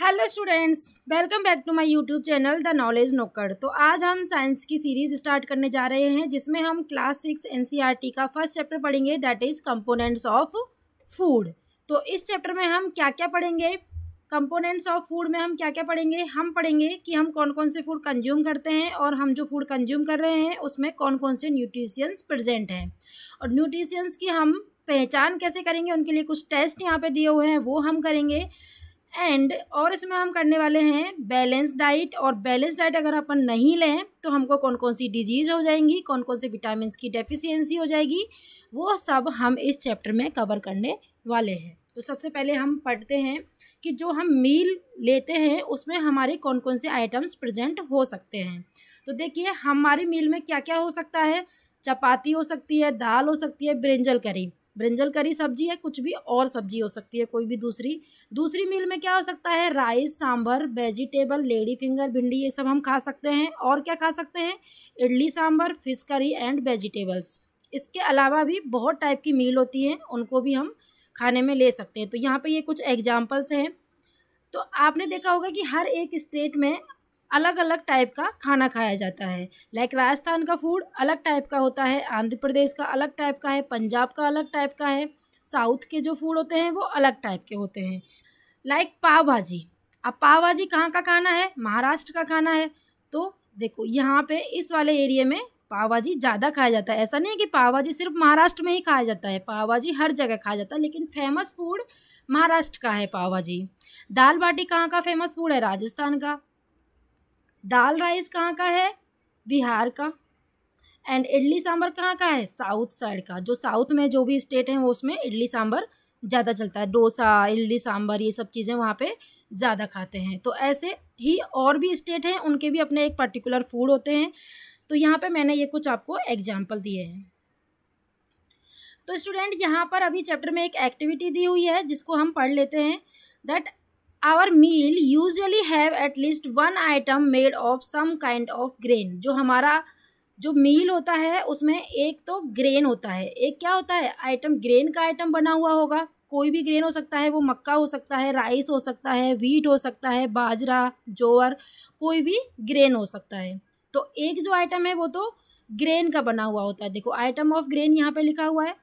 Hello students welcome back to my YouTube channel the knowledge नोकड़ तो आज हम साइंस की सीरीज स्टार्ट करने जा रहे हैं जिसमें हम क्लास सिक्स एनसीईआरटी का फर्स्ट चैप्टर पढ़ेंगे that is components of food तो इस चैप्टर में हम क्या क्या पढ़ेंगे कंपोनेंट्स ऑफ फूड में हम क्या क्या पढ़ेंगे हम पढ़ेंगे कि हम कौन कौन से फूड कंज्यूम करते हैं और हम जो फूड कंज्यूम कर रहे हैं उसमें कौन कौन से न्यूट्रिशियंस प्रजेंट हैं और न्यूट्रिशियंस की हम पहचान कैसे करेंगे उनके लिए कुछ टेस्ट यहाँ पे दिए हुए हैं वो हम करेंगे एंड और इसमें हम करने वाले हैं बैलेंस डाइट और बैलेंस डाइट अगर अपन नहीं लें तो हमको कौन कौन सी डिजीज़ हो जाएंगी कौन कौन से विटामिन की डेफिशियंसी हो जाएगी वो सब हम इस चैप्टर में कवर करने वाले हैं तो सबसे पहले हम पढ़ते हैं कि जो हम मील लेते हैं उसमें हमारे कौन कौन से आइटम्स प्रजेंट हो सकते हैं तो देखिए हमारे मील में क्या क्या हो सकता है चपाती हो सकती है दाल हो सकती है ब्रिंजल करी ब्रिंजल करी सब्जी है कुछ भी और सब्जी हो सकती है कोई भी दूसरी दूसरी मील में क्या हो सकता है rice sambar vegetable lady finger भिंडी ये सब हम खा सकते हैं और क्या खा सकते हैं idli sambar fish curry and vegetables इसके अलावा भी बहुत टाइप की मील होती हैं उनको भी हम खाने में ले सकते हैं तो यहाँ पर ये कुछ एग्जाम्पल्स हैं तो आपने देखा होगा कि हर एक स्टेट में अलग अलग टाइप का खाना खाया जाता है लाइक राजस्थान का फूड अलग टाइप का होता है आंध्र प्रदेश का अलग टाइप का है पंजाब का अलग टाइप का है साउथ के जो फूड होते हैं वो अलग टाइप के होते हैं लाइक पाव भाजी अब पाव भाजी कहाँ का खाना है महाराष्ट्र का खाना है तो देखो यहाँ पे इस वाले एरिया में पाव भाजी ज़्यादा खाया जाता है ऐसा नहीं है कि पाव भाजी सिर्फ महाराष्ट्र में ही खाया जाता है पाव भाजी हर जगह खाया जाता है लेकिन फेमस फूड महाराष्ट्र का है पाव भाजी दाल बाटी कहाँ का फेमस फूड है राजस्थान का दाल राइस कहाँ का है बिहार का एंड इडली सांभर कहाँ का है साउथ साइड का जो साउथ में जो भी स्टेट है वो उसमें इडली सांभर ज़्यादा चलता है डोसा इडली सांभर ये सब चीज़ें वहाँ पे ज़्यादा खाते हैं तो ऐसे ही और भी स्टेट हैं उनके भी अपने एक पर्टिकुलर फूड होते हैं तो यहाँ पे मैंने ये कुछ आपको एग्जाम्पल दिए हैं तो स्टूडेंट यहाँ पर अभी चैप्टर में एक एक्टिविटी दी हुई है जिसको हम पढ़ लेते हैं that our meal usually have at least one item made of some kind of grain जो हमारा जो मील होता है उसमें एक तो ग्रेन होता है एक क्या होता है आइटम ग्रेन का आइटम बना हुआ होगा कोई भी ग्रेन हो सकता है वो मक्का हो सकता है राइस हो सकता है वीट हो सकता है बाजरा जोअर कोई भी ग्रेन हो सकता है तो एक जो आइटम है वो तो ग्रेन का बना हुआ होता है देखो आइटम ऑफ ग्रेन यहाँ पे लिखा हुआ है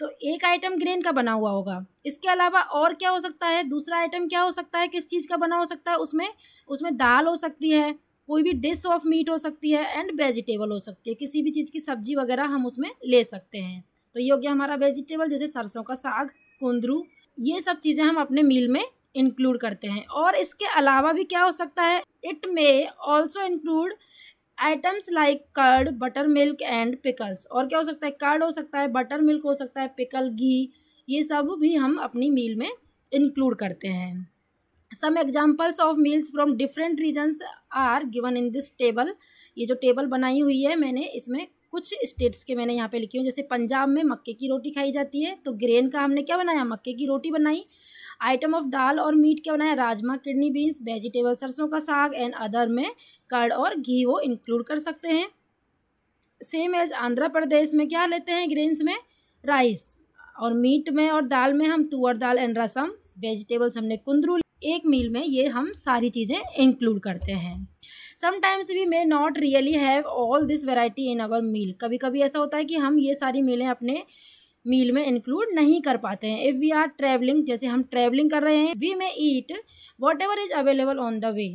तो एक आइटम ग्रेन का बना हुआ होगा इसके अलावा और क्या हो सकता है दूसरा आइटम क्या हो सकता है किस चीज़ का बना हो सकता है उसमें उसमें दाल हो सकती है कोई भी डिश ऑफ मीट हो सकती है एंड वेजिटेबल हो सकती है किसी भी चीज़ की सब्जी वगैरह हम उसमें ले सकते हैं तो ये हो गया हमारा वेजिटेबल जैसे सरसों का साग कुंदरू ये सब चीज़ें हम अपने मील में इंक्लूड करते हैं और इसके अलावा भी क्या हो सकता है it may also include items like curd butter milk and pickles और क्या हो सकता है कर्ड हो सकता है बटर मिल्क हो सकता है पिकल घी ये सब भी हम अपनी मील में इंक्लूड करते हैं some examples of meals from different regions are given in this table ये जो टेबल बनाई हुई है मैंने इसमें कुछ स्टेट्स के मैंने यहाँ पे लिखी हूँ जैसे पंजाब में मक्के की रोटी खाई जाती है तो ग्रेन का हमने क्या बनाया मक्के की रोटी बनाई आइटम ऑफ दाल और मीट क्या बनाया राजमा किडनी बीन्स वेजिटेबल सरसों का साग एंड अदर में कर्ड और घी वो इंक्लूड कर सकते हैं सेम एज आंध्र प्रदेश में क्या लेते हैं ग्रीन्स में राइस और मीट में और दाल में हम तुअर दाल एंड रसम वेजिटेबल्स हमने कुंदरू एक मील में ये हम सारी चीज़ें इंक्लूड करते हैं sometimes we may not really have all this variety in our meal कभी कभी ऐसा होता है कि हम ये सारी मीलें अपने मील में इंक्लूड नहीं कर पाते हैं इफ़ वी आर ट्रैवलिंग जैसे हम ट्रैवलिंग कर रहे हैं we may eat whatever is available on the way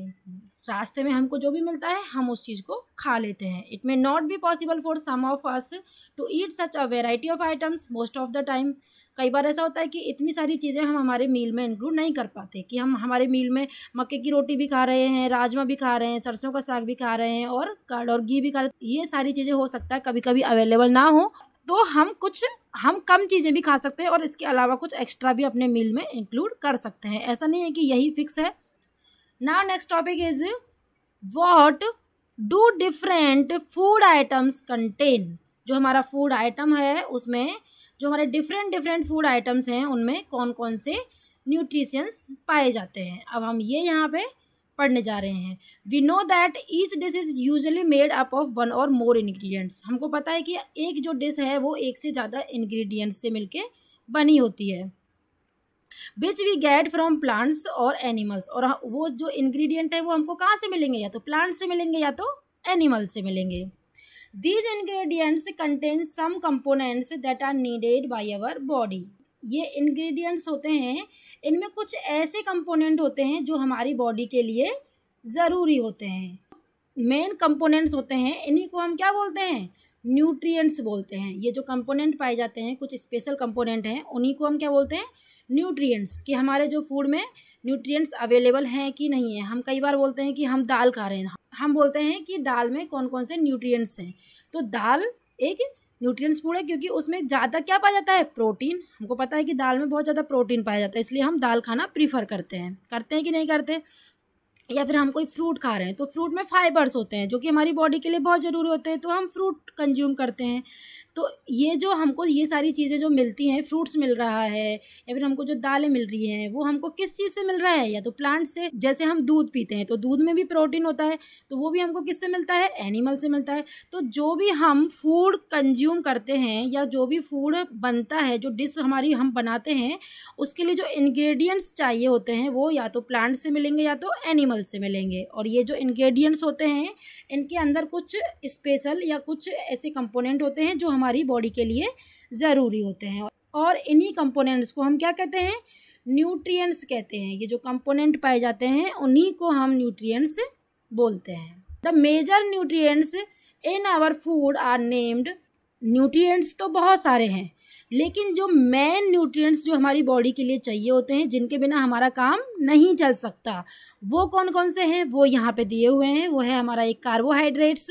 रास्ते में हमको जो भी मिलता है हम उस चीज़ को खा लेते हैं it may not be possible for some of us to eat such a variety of items most of the time कई बार ऐसा होता है कि इतनी सारी चीज़ें हम हमारे मील में इंक्लूड नहीं कर पाते कि हम हमारे मील में मक्के की रोटी भी खा रहे हैं राजमा भी खा रहे हैं सरसों का साग भी खा रहे हैं और कड़ और घी भी खा रहे हैं ये सारी चीज़ें हो सकता है कभी कभी अवेलेबल ना हो तो हम कुछ हम कम चीज़ें भी खा सकते हैं और इसके अलावा कुछ एक्स्ट्रा भी अपने मील में इंक्लूड कर सकते हैं ऐसा नहीं है कि यही फिक्स है ना next topic is what do different food items contain जो हमारा फूड आइटम है उसमें जो हमारे डिफरेंट डिफरेंट फूड आइटम्स हैं उनमें कौन कौन से न्यूट्रिशंस पाए जाते हैं अब हम ये यहाँ पे पढ़ने जा रहे हैं we know that each dish is usually made up of one और मोर इन्ग्रीडियंट्स हमको पता है कि एक जो डिश है वो एक से ज़्यादा इन्ग्रीडियंट्स से मिलके बनी होती है which we get from plants और एनिमल्स और वो जो इन्ग्रीडियंट है वो हमको कहाँ से मिलेंगे या तो प्लांट्स से मिलेंगे या तो एनिमल्स से मिलेंगे these ingredients contain some components that are needed by our body ये इंग्रेडिएंट्स होते हैं इनमें कुछ ऐसे कंपोनेंट होते हैं जो हमारी बॉडी के लिए ज़रूरी होते हैं मेन कंपोनेंट्स होते हैं इन्हीं को हम क्या बोलते हैं न्यूट्रिएंट्स बोलते हैं ये जो कंपोनेंट पाए जाते हैं कुछ स्पेशल कंपोनेंट हैं उन्हीं को हम क्या बोलते हैं न्यूट्रिएंट्स कि हमारे जो फूड में न्यूट्रिएंट्स अवेलेबल हैं कि नहीं है हम कई बार बोलते हैं कि हम दाल खा रहे हैं हम बोलते हैं कि दाल में कौन कौन से न्यूट्रिएंट्स हैं तो दाल एक न्यूट्रिएंट्स फूड है क्योंकि उसमें ज़्यादा क्या पाया जाता है प्रोटीन हमको पता है कि दाल में बहुत ज़्यादा प्रोटीन पाया जाता है इसलिए हम दाल खाना प्रीफर करते हैं करते हैं कि नहीं करते या फिर हम कोई फ्रूट खा रहे हैं तो फ्रूट में फाइबर्स होते हैं जो कि हमारी बॉडी के लिए बहुत ज़रूरी होते हैं तो हम फ्रूट कंज्यूम करते हैं तो ये जो हमको ये सारी चीज़ें जो मिलती हैं फ्रूट्स मिल रहा है या फिर हमको जो दालें मिल रही हैं वो हमको किस चीज़ से मिल रहा है या तो प्लांट से जैसे हम दूध पीते हैं तो दूध में भी प्रोटीन होता है तो वो भी हमको किससे मिलता है एनिमल से मिलता है तो जो भी हम फूड कंज्यूम करते हैं या जो भी फूड बनता है जो डिश हमारी हम बनाते हैं उसके लिए जो इन्ग्रीडियंट्स चाहिए होते हैं वो या तो प्लांट से मिलेंगे या तो एनिमल से मिलेंगे और ये जो इन्ग्रीडियंट्स होते हैं इनके अंदर कुछ स्पेशल या कुछ ऐसे कंपोनेंट होते हैं जो हम हमारी बॉडी के लिए ज़रूरी होते हैं और इन्हीं कंपोनेंट्स को हम क्या कहते हैं न्यूट्रिएंट्स कहते हैं ये जो कंपोनेंट पाए जाते हैं उन्हीं को हम न्यूट्रिएंट्स बोलते हैं the major nutrients in our food are named nutrients तो बहुत सारे हैं लेकिन जो मेन न्यूट्रिएंट्स जो हमारी बॉडी के लिए चाहिए होते हैं जिनके बिना हमारा काम नहीं चल सकता वो कौन कौन से हैं वो यहाँ पे दिए हुए हैं वो है हमारा एक carbohydrates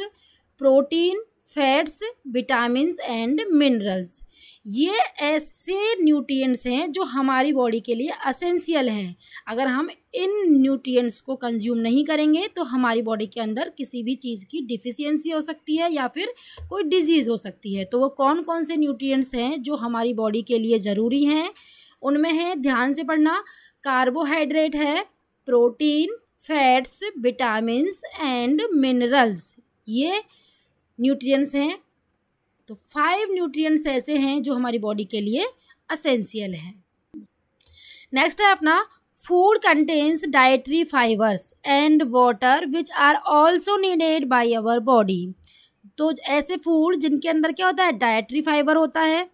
protein fats vitamin and minerals ये ऐसे न्यूट्रिएंट्स हैं जो हमारी बॉडी के लिए असेंशियल हैं अगर हम इन न्यूट्रिएंट्स को कंज्यूम नहीं करेंगे तो हमारी बॉडी के अंदर किसी भी चीज़ की डिफिशियंसी हो सकती है या फिर कोई डिजीज़ हो सकती है तो वो कौन कौन से न्यूट्रिएंट्स हैं जो हमारी बॉडी के लिए ज़रूरी हैं उनमें है ध्यान से पढ़ना कार्बोहाइड्रेट है protein fats vitamin and minerals ये न्यूट्रिएंट्स हैं तो फाइव न्यूट्रिएंट्स ऐसे हैं जो हमारी बॉडी के लिए असेंशियल हैं नेक्स्ट है अपना food contains dietary fibres and water which are also needed by our body तो ऐसे फूड जिनके अंदर क्या होता है डाइट्री फाइबर होता है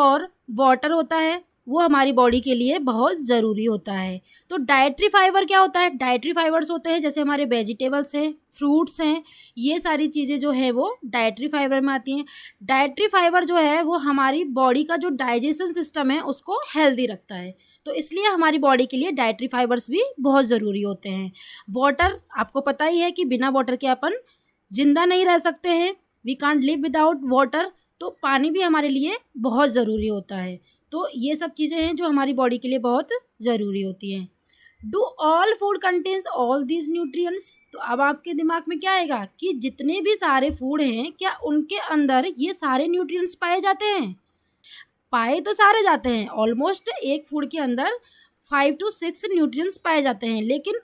और वाटर होता है वो हमारी बॉडी के लिए बहुत ज़रूरी होता है तो डाइट्री फाइबर क्या होता है डाइट्री फाइबर्स होते हैं जैसे हमारे वेजिटेबल्स हैं फ्रूट्स हैं ये सारी चीज़ें जो हैं वो डाइट्री फाइबर में आती हैं डाइट्री फाइबर जो है वो हमारी बॉडी का जो डाइजेशन सिस्टम है उसको हेल्दी रखता है तो इसलिए हमारी बॉडी के लिए डाइट्री फाइबर्स भी बहुत ज़रूरी होते हैं वाटर आपको पता ही है कि बिना वाटर के अपन ज़िंदा नहीं रह सकते हैं we can't live without water तो पानी भी हमारे लिए बहुत ज़रूरी होता है तो ये सब चीज़ें हैं जो हमारी बॉडी के लिए बहुत ज़रूरी होती हैं do all food contains all these nutrients तो अब आपके दिमाग में क्या आएगा कि जितने भी सारे फूड हैं क्या उनके अंदर ये सारे न्यूट्रिएंट्स पाए जाते हैं पाए तो सारे जाते हैं ऑलमोस्ट एक फूड के अंदर फाइव टू सिक्स न्यूट्रिएंट्स पाए जाते हैं लेकिन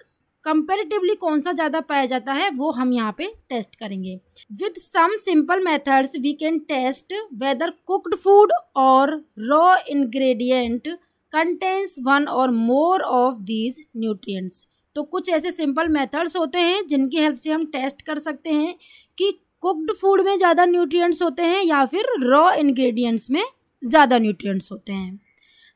कंपेरेटिवली कौन सा ज़्यादा पाया जाता है वो हम यहाँ पे टेस्ट करेंगे with some simple methods we can test whether cooked food और रॉ इन्ग्रेडियंट कंटेंस वन और मोर ऑफ दीज न्यूट्रिएंट्स तो कुछ ऐसे सिंपल मेथड्स होते हैं जिनकी हेल्प से हम टेस्ट कर सकते हैं कि कुक्ड फूड में ज़्यादा न्यूट्रिएंट्स होते हैं या फिर रॉ इंग्रेडिएंट्स में ज़्यादा न्यूट्रिएंट्स होते हैं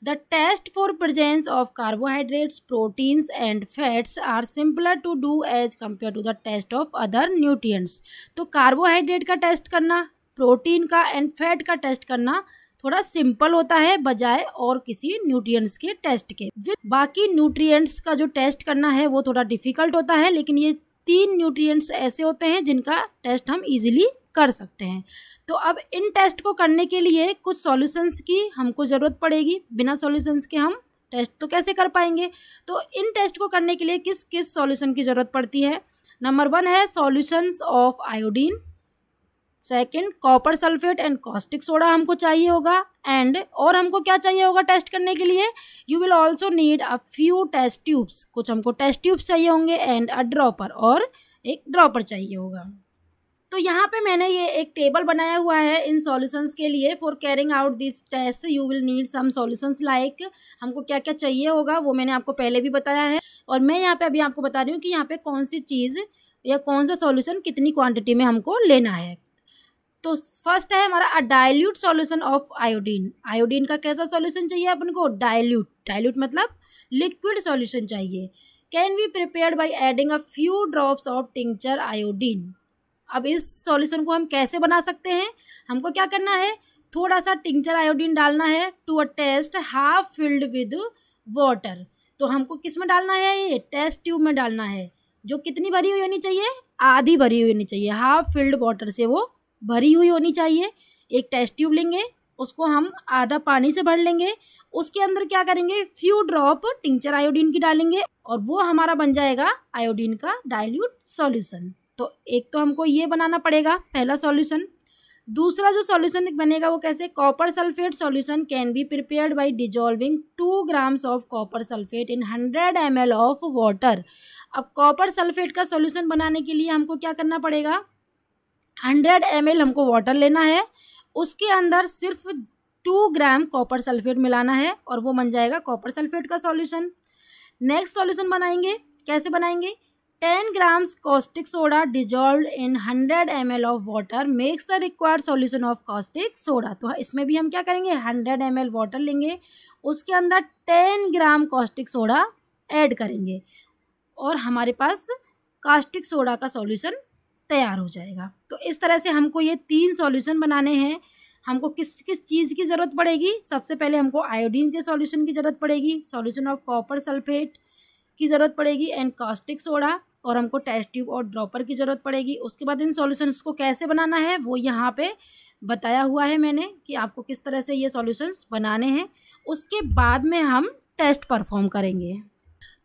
the test for presence of carbohydrates proteins and fats are simpler to do as compare to the test of other nutrients तो कार्बोहाइड्रेट का टेस्ट करना प्रोटीन का एंड फैट का टेस्ट करना थोड़ा सिंपल होता है बजाय और किसी न्यूट्रिएंट्स के टेस्ट के बाकी न्यूट्रिएंट्स का जो टेस्ट करना है वो थोड़ा डिफिकल्ट होता है लेकिन ये तीन न्यूट्रिएंट्स ऐसे होते हैं जिनका टेस्ट हम इजीली कर सकते हैं तो अब इन टेस्ट को करने के लिए कुछ सॉल्यूशंस की हमको ज़रूरत पड़ेगी बिना सॉल्यूशंस के हम टेस्ट तो कैसे कर पाएंगे तो इन टेस्ट को करने के लिए किस किस सॉल्यूशन की ज़रूरत पड़ती है नंबर वन है solutions of iodine second copper sulphate and caustic soda हमको चाहिए होगा एंड और हमको क्या चाहिए होगा टेस्ट करने के लिए you will also need a few test tubes कुछ हमको टेस्ट ट्यूब्स चाहिए होंगे एंड अ ड्रॉपर और एक ड्रॉपर चाहिए होगा तो यहाँ पे मैंने ये एक टेबल बनाया हुआ है इन सॉल्यूशंस के लिए for carrying out this test you will need some solutions like हमको क्या क्या चाहिए होगा वो मैंने आपको पहले भी बताया है और मैं यहाँ पे अभी आपको बता रही हूँ कि यहाँ पे कौन सी चीज़ या कौन सा सॉल्यूशन कितनी क्वान्टिटी में हमको लेना है तो फर्स्ट है हमारा a dilute solution of iodine iodine का कैसा सॉल्यूशन चाहिए अपन को डायल्यूट डायल्यूट मतलब लिक्विड सोल्यूशन चाहिए can be prepare by adding a few drops of tincture iodine अब इस सॉल्यूशन को हम कैसे बना सकते हैं हमको क्या करना है थोड़ा सा टिंचर आयोडीन डालना है to a test half filled with water तो हमको किस में डालना है ये टेस्ट ट्यूब में डालना है जो कितनी भरी हुई होनी चाहिए आधी भरी हुई होनी चाहिए हाफ फिल्ड वाटर से वो भरी हुई होनी चाहिए एक टेस्ट ट्यूब लेंगे उसको हम आधा पानी से भर लेंगे उसके अंदर क्या करेंगे फ्यू ड्रॉप टिंचर आयोडीन की डालेंगे और वो हमारा बन जाएगा आयोडीन का डायल्यूट सॉल्यूशन तो एक तो हमको ये बनाना पड़ेगा पहला सॉल्यूशन दूसरा जो सॉल्यूशन बनेगा वो कैसे copper sulphate solution can be prepared by dissolving two grams of copper sulphate in hundred M L of water अब कॉपर सल्फेट का सॉल्यूशन बनाने के लिए हमको क्या करना पड़ेगा हंड्रेड एम हमको वाटर लेना है उसके अंदर सिर्फ टू ग्राम कॉपर सल्फेट मिलाना है और वो बन जाएगा कॉपर सल्फेट का सॉल्यूशन नेक्स्ट सॉल्यूशन बनाएंगे कैसे बनाएंगे ten grams caustic soda dissolve in hundred M L of water makes the required solution of caustic soda तो इसमें भी हम क्या करेंगे हंड्रेड एम एल वाटर लेंगे उसके अंदर ten gram caustic soda add करेंगे और हमारे पास कास्टिक सोडा का सॉल्यूशन तैयार हो जाएगा तो इस तरह से हमको ये तीन सॉल्यूशन बनाने हैं हमको किस किस चीज़ की ज़रूरत पड़ेगी सबसे पहले हमको आयोडीन के सॉल्यूशन की ज़रूरत पड़ेगी सॉल्यूशन ऑफ कॉपर सल्फेट की ज़रूरत पड़ेगी एंड कास्टिक सोडा और हमको टेस्ट ट्यूब और ड्रॉपर की ज़रूरत पड़ेगी उसके बाद इन सॉल्यूशंस को कैसे बनाना है वो यहाँ पे बताया हुआ है मैंने कि आपको किस तरह से ये सॉल्यूशंस बनाने हैं उसके बाद में हम टेस्ट परफॉर्म करेंगे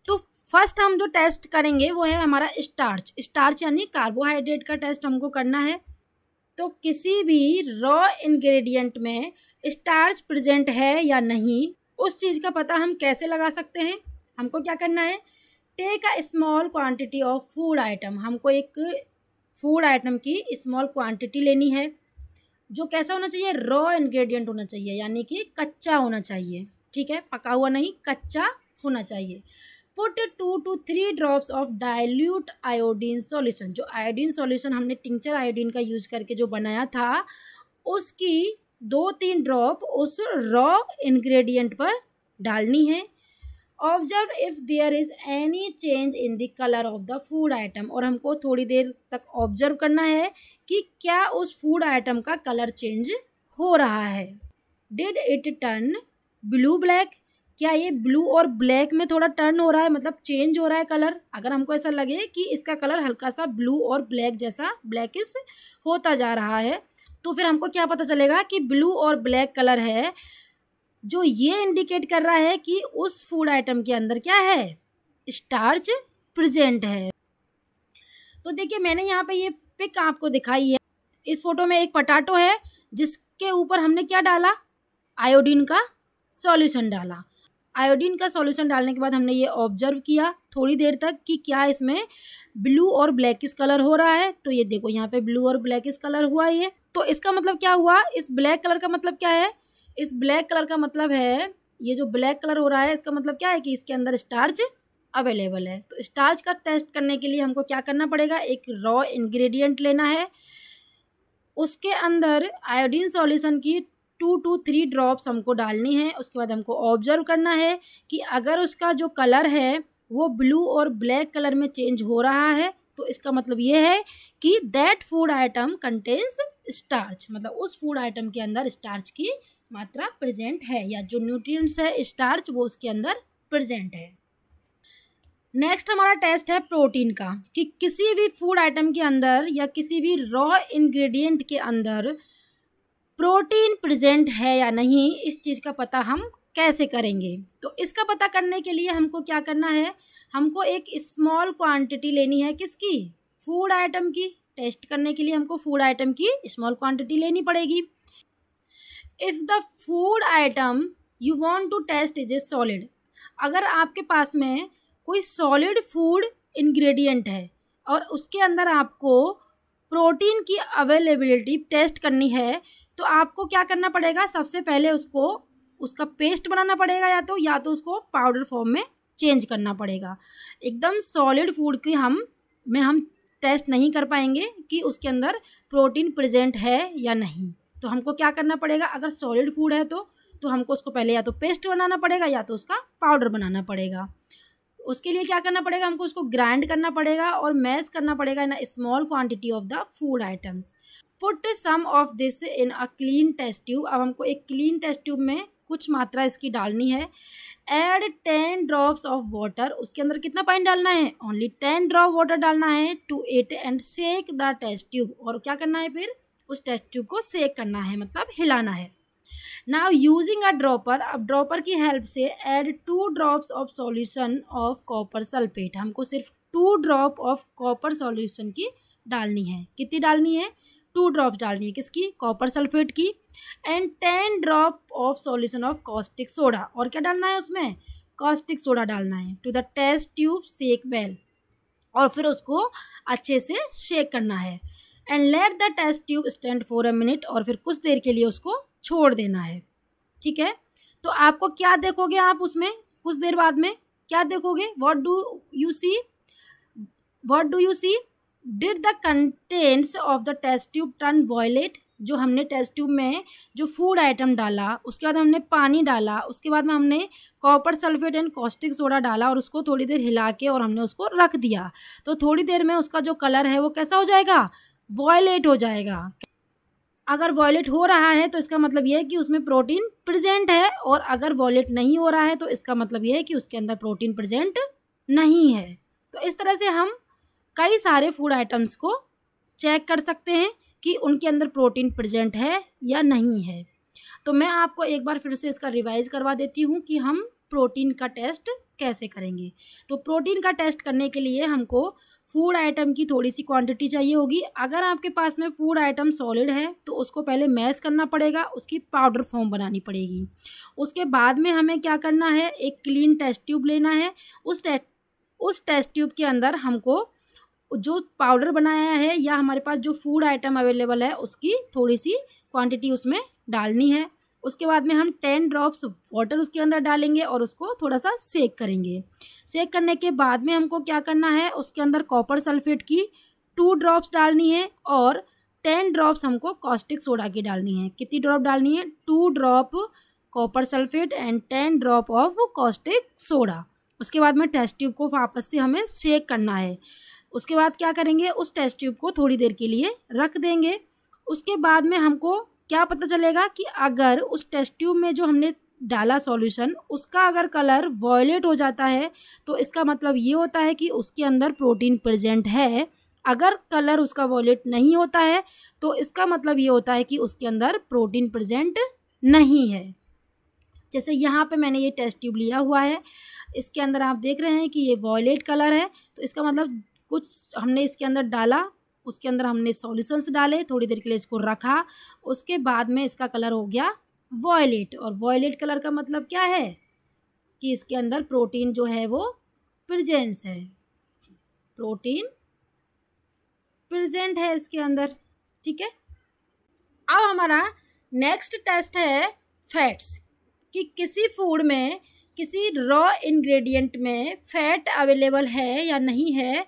तो फर्स्ट हम जो टेस्ट करेंगे वो है हमारा स्टार्च स्टार्च यानी कार्बोहाइड्रेट का टेस्ट हमको करना है तो किसी भी रॉ इंग्रेडिएंट में स्टार्च प्रेजेंट है या नहीं उस चीज़ का पता हम कैसे लगा सकते हैं हमको क्या करना है take a small quantity of food item हमको एक फूड आइटम की स्मॉल क्वांटिटी लेनी है जो कैसा होना चाहिए रॉ इन्ग्रेडियंट होना चाहिए यानी कि कच्चा होना चाहिए ठीक है पका हुआ नहीं कच्चा होना चाहिए put two to three drops of dilute iodine solution जो आयोडीन सॉल्यूशन हमने टिंचर आयोडीन का यूज करके जो बनाया था उसकी दो तीन ड्रॉप उस रॉ इन्ग्रेडियंट पर डालनी है observe if there is any change in the colour of the food item और हमको थोड़ी देर तक ऑब्जर्व करना है कि क्या उस फूड आइटम का कलर चेंज हो रहा है did it turn blue black क्या ये ब्लू और ब्लैक में थोड़ा टर्न हो रहा है मतलब चेंज हो रहा है कलर अगर हमको ऐसा लगे कि इसका कलर हल्का सा ब्लू और ब्लैक जैसा ब्लैकिस होता जा रहा है तो फिर हमको क्या पता चलेगा कि ब्लू और ब्लैक कलर है जो ये इंडिकेट कर रहा है कि उस फूड आइटम के अंदर क्या है स्टार्च प्रेजेंट है तो देखिए मैंने यहाँ पे ये पिक आपको दिखाई है इस फोटो में एक पटाटो है जिसके ऊपर हमने क्या डाला आयोडीन का सॉल्यूशन डाला आयोडीन का सॉल्यूशन डालने के बाद हमने ये ऑब्जर्व किया थोड़ी देर तक कि क्या इसमें ब्लू और ब्लैकिस कलर हो रहा है तो ये देखो यहाँ पे ब्लू और ब्लैकिस कलर हुआ ये तो इसका मतलब क्या हुआ इस ब्लैक कलर का मतलब क्या है इस ब्लैक कलर का मतलब है ये जो ब्लैक कलर हो रहा है इसका मतलब क्या है कि इसके अंदर स्टार्च अवेलेबल है तो स्टार्च का टेस्ट करने के लिए हमको क्या करना पड़ेगा एक रॉ इंग्रेडिएंट लेना है उसके अंदर आयोडीन सॉल्यूशन की टू टू थ्री ड्रॉप्स हमको डालनी है उसके बाद हमको ऑब्जर्व करना है कि अगर उसका जो कलर है वो ब्लू और ब्लैक कलर में चेंज हो रहा है तो इसका मतलब ये है कि that food item contains starch मतलब उस फूड आइटम के अंदर स्टार्च की मात्रा प्रेजेंट है या जो न्यूट्रिएंट्स है स्टार्च वो उसके अंदर प्रेजेंट है नेक्स्ट हमारा टेस्ट है प्रोटीन का कि किसी भी फूड आइटम के अंदर या किसी भी रॉ इंग्रेडिएंट के अंदर प्रोटीन प्रेजेंट है या नहीं इस चीज़ का पता हम कैसे करेंगे तो इसका पता करने के लिए हमको क्या करना है हमको एक स्मॉल क्वांटिटी लेनी है किसकी फूड आइटम की टेस्ट करने के लिए हमको फूड आइटम की स्मॉल क्वांटिटी लेनी पड़ेगी if the food item you want to test is a solid अगर आपके पास में कोई सॉलिड फूड इंग्रेडिएंट है और उसके अंदर आपको प्रोटीन की अवेलेबिलिटी टेस्ट करनी है तो आपको क्या करना पड़ेगा सबसे पहले उसको उसका पेस्ट बनाना पड़ेगा या तो या तो उसको पाउडर फॉर्म में चेंज करना पड़ेगा एकदम सॉलिड फूड की हम में हम टेस्ट नहीं कर पाएंगे कि उसके अंदर प्रोटीन प्रेजेंट है या नहीं तो हमको क्या करना पड़ेगा अगर सॉलिड फूड है तो तो हमको उसको पहले या तो पेस्ट बनाना पड़ेगा या तो उसका पाउडर बनाना पड़ेगा उसके लिए क्या करना पड़ेगा हमको उसको ग्राइंड करना पड़ेगा और मैश करना पड़ेगा in a small quantity of the food items put some of this in a clean test tube अब हमको एक क्लीन टेस्ट ट्यूब में कुछ मात्रा इसकी डालनी है add ten drops of water उसके अंदर कितना पानी डालना है ओनली टेन ड्रॉप वाटर डालना है to it and shake the test tube और क्या करना है फिर उस टेस्ट ट्यूब को सेक करना है मतलब हिलाना है नाउ यूजिंग अ ड्रॉपर अब ड्रॉपर की हेल्प से add two drops of solution of copper sulphate हमको सिर्फ two drop of copper solution की डालनी है कितनी डालनी है टू ड्रॉप डालनी है किसकी कॉपर सल्फेट की and ten drop of solution of caustic soda और क्या डालना है उसमें कॉस्टिक सोडा डालना है to the test tube shake well और फिर उसको अच्छे से शेक करना है and let the test tube stand for a minute और फिर कुछ देर के लिए उसको छोड़ देना है ठीक है तो आपको क्या देखोगे आप उसमें कुछ देर बाद में क्या देखोगे what do you see what do you see did the contents of the test tube turn violet जो हमने टेस्ट ट्यूब में जो फूड आइटम डाला उसके बाद हमने पानी डाला उसके बाद में हमने copper sulphate and caustic soda डाला और उसको थोड़ी देर हिला के और हमने उसको रख दिया तो थोड़ी देर में उसका जो कलर है वो कैसा हो जाएगा वॉयलेट हो जाएगा अगर वॉयलेट हो रहा है तो इसका मतलब यह है कि उसमें प्रोटीन प्रेजेंट है और अगर वॉयलेट नहीं हो रहा है तो इसका मतलब यह है कि उसके अंदर प्रोटीन प्रेजेंट नहीं है तो इस तरह से हम कई सारे फूड आइटम्स को चेक कर सकते हैं कि उनके अंदर प्रोटीन प्रेजेंट है या नहीं है तो मैं आपको एक बार फिर से इसका रिवाइज करवा देती हूँ कि हम प्रोटीन का टेस्ट कैसे करेंगे तो प्रोटीन का टेस्ट करने के लिए हमको फूड आइटम की थोड़ी सी क्वांटिटी चाहिए होगी अगर आपके पास में फूड आइटम सॉलिड है तो उसको पहले मैश करना पड़ेगा उसकी पाउडर फॉर्म बनानी पड़ेगी उसके बाद में हमें क्या करना है एक क्लीन टेस्ट ट्यूब लेना है उस टे उस टेस्ट ट्यूब के अंदर हमको जो पाउडर बनाया है या हमारे पास जो फूड आइटम अवेलेबल है उसकी थोड़ी सी क्वांटिटी उसमें डालनी है उसके बाद में हम टेन ड्रॉप्स वाटर उसके अंदर डालेंगे और उसको थोड़ा सा सेक करेंगे सेक करने के बाद में हमको क्या करना है उसके अंदर कॉपर सल्फेट की टू ड्रॉप्स डालनी है और टेन ड्रॉप्स हमको कॉस्टिक सोडा की डालनी है कितनी ड्रॉप डालनी है two drop copper sulphate and ten drop of caustic soda उसके बाद में टेस्ट ट्यूब को वापस से हमें सेक करना है उसके बाद क्या करेंगे उस टेस्ट ट्यूब को थोड़ी देर के लिए रख देंगे उसके बाद में हमको क्या पता चलेगा कि अगर उस टेस्ट ट्यूब में जो हमने डाला सॉल्यूशन उसका अगर कलर वॉयलेट हो जाता है तो इसका मतलब ये होता है कि उसके अंदर प्रोटीन प्रेजेंट है अगर कलर उसका वॉयलेट नहीं होता है तो इसका मतलब ये होता है कि उसके अंदर प्रोटीन प्रेजेंट नहीं है जैसे यहाँ पे मैंने ये टेस्ट ट्यूब लिया हुआ है इसके अंदर आप देख रहे हैं कि ये वॉयलेट कलर है तो इसका मतलब कुछ हमने इसके अंदर डाला उसके अंदर हमने सॉल्यूशंस डाले थोड़ी देर के लिए इसको रखा उसके बाद में इसका कलर हो गया वॉयलेट और वॉयलेट कलर का मतलब क्या है कि इसके अंदर प्रोटीन जो है वो प्रजेंस है प्रोटीन प्रजेंट है इसके अंदर ठीक है अब हमारा नेक्स्ट टेस्ट है फैट्स कि किसी फूड में किसी रॉ इंग्रेडिएंट में फ़ैट अवेलेबल है या नहीं है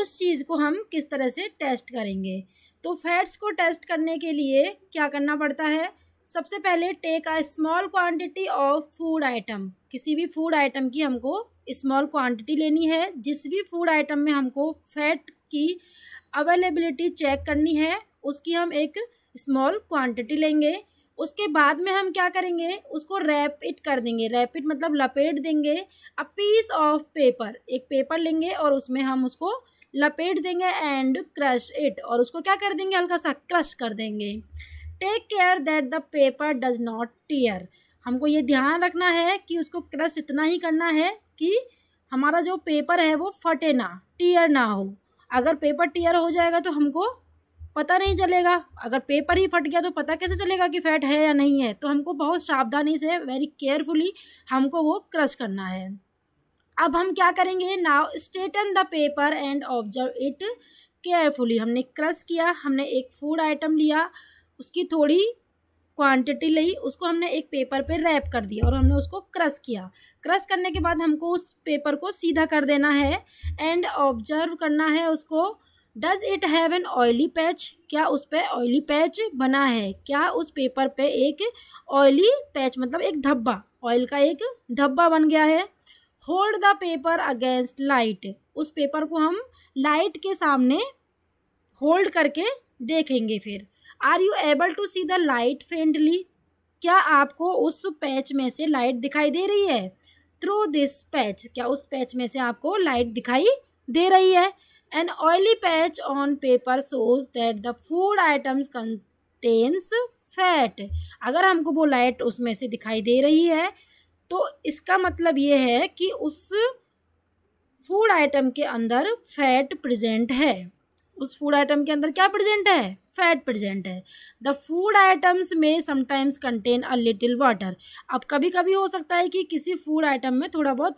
उस चीज़ को हम किस तरह से टेस्ट करेंगे तो फैट्स को टेस्ट करने के लिए क्या करना पड़ता है सबसे पहले take a small quantity of food item किसी भी फूड आइटम की हमको स्मॉल क्वांटिटी लेनी है जिस भी फूड आइटम में हमको फैट की अवेलेबिलिटी चेक करनी है उसकी हम एक स्मॉल क्वांटिटी लेंगे उसके बाद में हम क्या करेंगे उसको रैप इट कर देंगे रैप इट मतलब लपेट देंगे अ पीस ऑफ पेपर एक पेपर लेंगे और उसमें हम उसको लपेट देंगे एंड क्रश इट और उसको क्या कर देंगे हल्का सा क्रश कर देंगे take care that the paper does not tear हमको ये ध्यान रखना है कि उसको क्रश इतना ही करना है कि हमारा जो पेपर है वो फटे ना टीयर ना हो अगर पेपर टीयर हो जाएगा तो हमको पता नहीं चलेगा अगर पेपर ही फट गया तो पता कैसे चलेगा कि फ़ैट है या नहीं है तो हमको बहुत सावधानी से वेरी केयरफुली हमको वो क्रश करना है अब हम क्या करेंगे now straighten the paper and observe it carefully हमने क्रश किया हमने एक फूड आइटम लिया उसकी थोड़ी क्वांटिटी ली उसको हमने एक पेपर पे रैप कर दिया और हमने उसको क्रश किया क्रश करने के बाद हमको उस पेपर को सीधा कर देना है एंड ऑब्जर्व करना है उसको does it have an oily patch क्या उस पर ऑयली पैच बना है क्या उस पेपर पे एक ऑयली पैच मतलब एक धब्बा ऑयल का एक धब्बा बन गया है hold the paper against light उस पेपर को हम लाइट के सामने होल्ड करके देखेंगे फिर are you able to see the light faintly क्या आपको उस पैच में से लाइट दिखाई दे रही है थ्रू दिस पैच क्या उस पैच में से आपको लाइट दिखाई दे रही है An oily patch on paper shows that the food items contains fat अगर हमको वो लाइट उसमें से दिखाई दे रही है तो इसका मतलब ये है कि उस फूड आइटम के अंदर फैट प्रेजेंट है उस फूड आइटम के अंदर क्या प्रेजेंट है फैट प्रेजेंट है द फूड आइटम्स में sometimes contain a little water अब कभी कभी हो सकता है कि किसी फूड आइटम में थोड़ा बहुत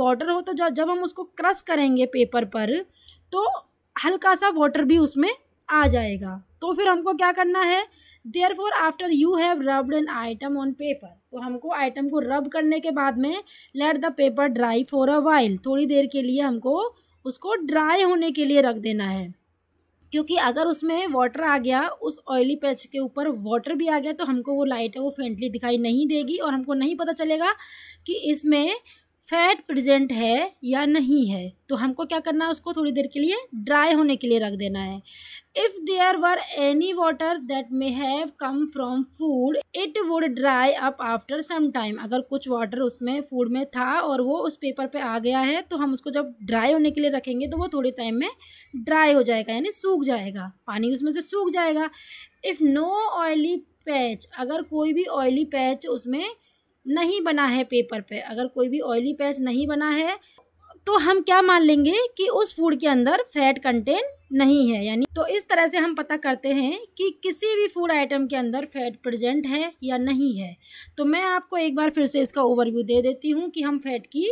वाटर हो तो जब हम उसको क्रश करेंगे पेपर पर तो हल्का सा वाटर भी उसमें आ जाएगा तो फिर हमको क्या करना है therefore after you have rubbed an item on paper तो हमको आइटम को रब करने के बाद में let the paper dry for a while थोड़ी देर के लिए हमको उसको ड्राई होने के लिए रख देना है क्योंकि अगर उसमें वाटर आ गया उस ऑयली पैच के ऊपर वाटर भी आ गया तो हमको वो लाइट है वो फेंटली दिखाई नहीं देगी और हमको नहीं पता चलेगा कि इसमें फैट प्रेजेंट है या नहीं है तो हमको क्या करना है उसको थोड़ी देर के लिए ड्राई होने के लिए रख देना है if there were any water that may have come from food it would dry up after some time अगर कुछ वाटर उसमें फूड में था और वो उस पेपर पे आ गया है तो हम उसको जब ड्राई होने के लिए रखेंगे तो वो थोड़े टाइम में ड्राई हो जाएगा यानी सूख जाएगा पानी उसमें से सूख जाएगा इफ़ नो ऑयली पैच अगर कोई भी ऑयली पैच उसमें नहीं बना है पेपर पे अगर कोई भी ऑयली पैच नहीं बना है तो हम क्या मान लेंगे कि उस फूड के अंदर फैट कंटेंट नहीं है यानी तो इस तरह से हम पता करते हैं कि किसी भी फूड आइटम के अंदर फैट प्रेजेंट है या नहीं है तो मैं आपको एक बार फिर से इसका ओवरव्यू दे देती हूँ कि हम फैट की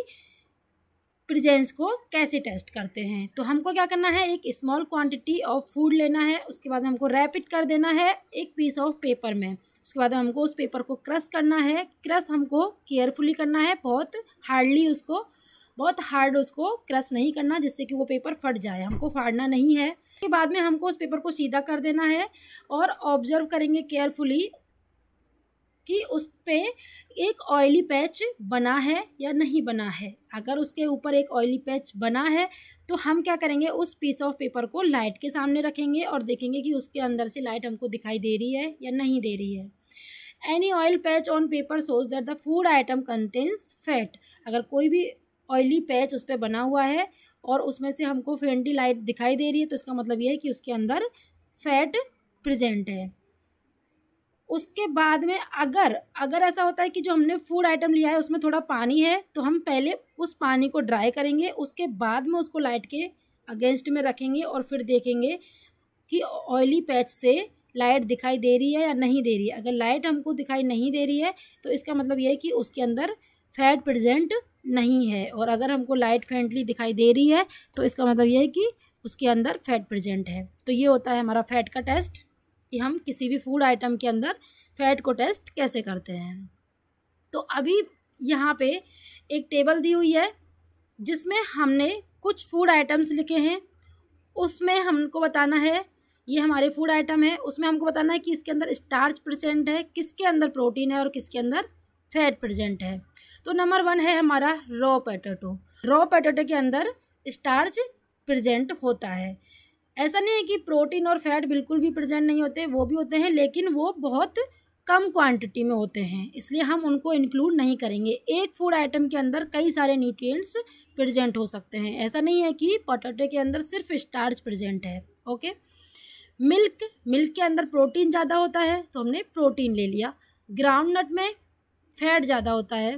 प्रेजेंस को कैसे टेस्ट करते हैं तो हमको क्या करना है एक स्मॉल क्वांटिटी ऑफ फूड लेना है उसके बाद हमको रैपिड कर देना है एक पीस ऑफ पेपर में उसके बाद हमको उस पेपर को क्रश करना है क्रश हमको केयरफुली करना है बहुत हार्डली उसको बहुत हार्ड उसको क्रश नहीं करना जिससे कि वो पेपर फट जाए हमको फाड़ना नहीं है उसके बाद में हमको उस पेपर को सीधा कर देना है और ऑब्जर्व करेंगे केयरफुली कि उस पर एक ऑयली पैच बना है या नहीं बना है अगर उसके ऊपर एक ऑयली पैच बना है तो हम क्या करेंगे उस पीस ऑफ पेपर को लाइट के सामने रखेंगे और देखेंगे कि उसके अंदर से लाइट हमको दिखाई दे रही है या नहीं दे रही है any oil patch on paper shows that the food item contains fat अगर कोई भी ऑयली पैच उस पर बना हुआ है और उसमें से हमको फेंटी लाइट दिखाई दे रही है तो इसका मतलब यह है कि उसके अंदर फैट प्रेजेंट है उसके बाद में अगर अगर ऐसा होता है कि जो हमने फूड आइटम लिया है उसमें थोड़ा पानी है तो हम पहले उस पानी को ड्राई करेंगे उसके बाद में उसको लाइट के अगेंस्ट में रखेंगे और फिर देखेंगे कि ऑयली पैच से लाइट दिखाई दे रही है या नहीं दे रही है अगर लाइट हमको दिखाई नहीं दे रही है तो इसका मतलब यह है कि उसके अंदर फैट प्रजेंट नहीं है और अगर हमको लाइट फ्रेंडली दिखाई दे रही है तो इसका मतलब यह है कि उसके अंदर फैट प्रजेंट है तो ये होता है हमारा फैट का टेस्ट कि हम किसी भी फूड आइटम के अंदर फैट को टेस्ट कैसे करते हैं तो अभी यहाँ पे एक टेबल दी हुई है जिसमें हमने कुछ फूड आइटम्स लिखे हैं उसमें हमको बताना है ये हमारे फूड आइटम है उसमें हमको बताना है कि इसके अंदर स्टार्च प्रेजेंट है किसके अंदर प्रोटीन है और किसके अंदर फैट प्रेजेंट है तो नंबर वन है हमारा रॉ पैटेटो रॉ पैटेटो के अंदर स्टार्च प्रेजेंट होता है ऐसा नहीं है कि प्रोटीन और फैट बिल्कुल भी प्रेजेंट नहीं होते वो भी होते हैं लेकिन वो बहुत कम क्वांटिटी में होते हैं इसलिए हम उनको इंक्लूड नहीं करेंगे एक फूड आइटम के अंदर कई सारे न्यूट्रिएंट्स प्रेजेंट हो सकते हैं ऐसा नहीं है कि पोटैटो के अंदर सिर्फ स्टार्च प्रेजेंट है ओके मिल्क मिल्क के अंदर प्रोटीन ज़्यादा होता है तो हमने प्रोटीन ले लिया ग्राउंड नट में फैट ज़्यादा होता है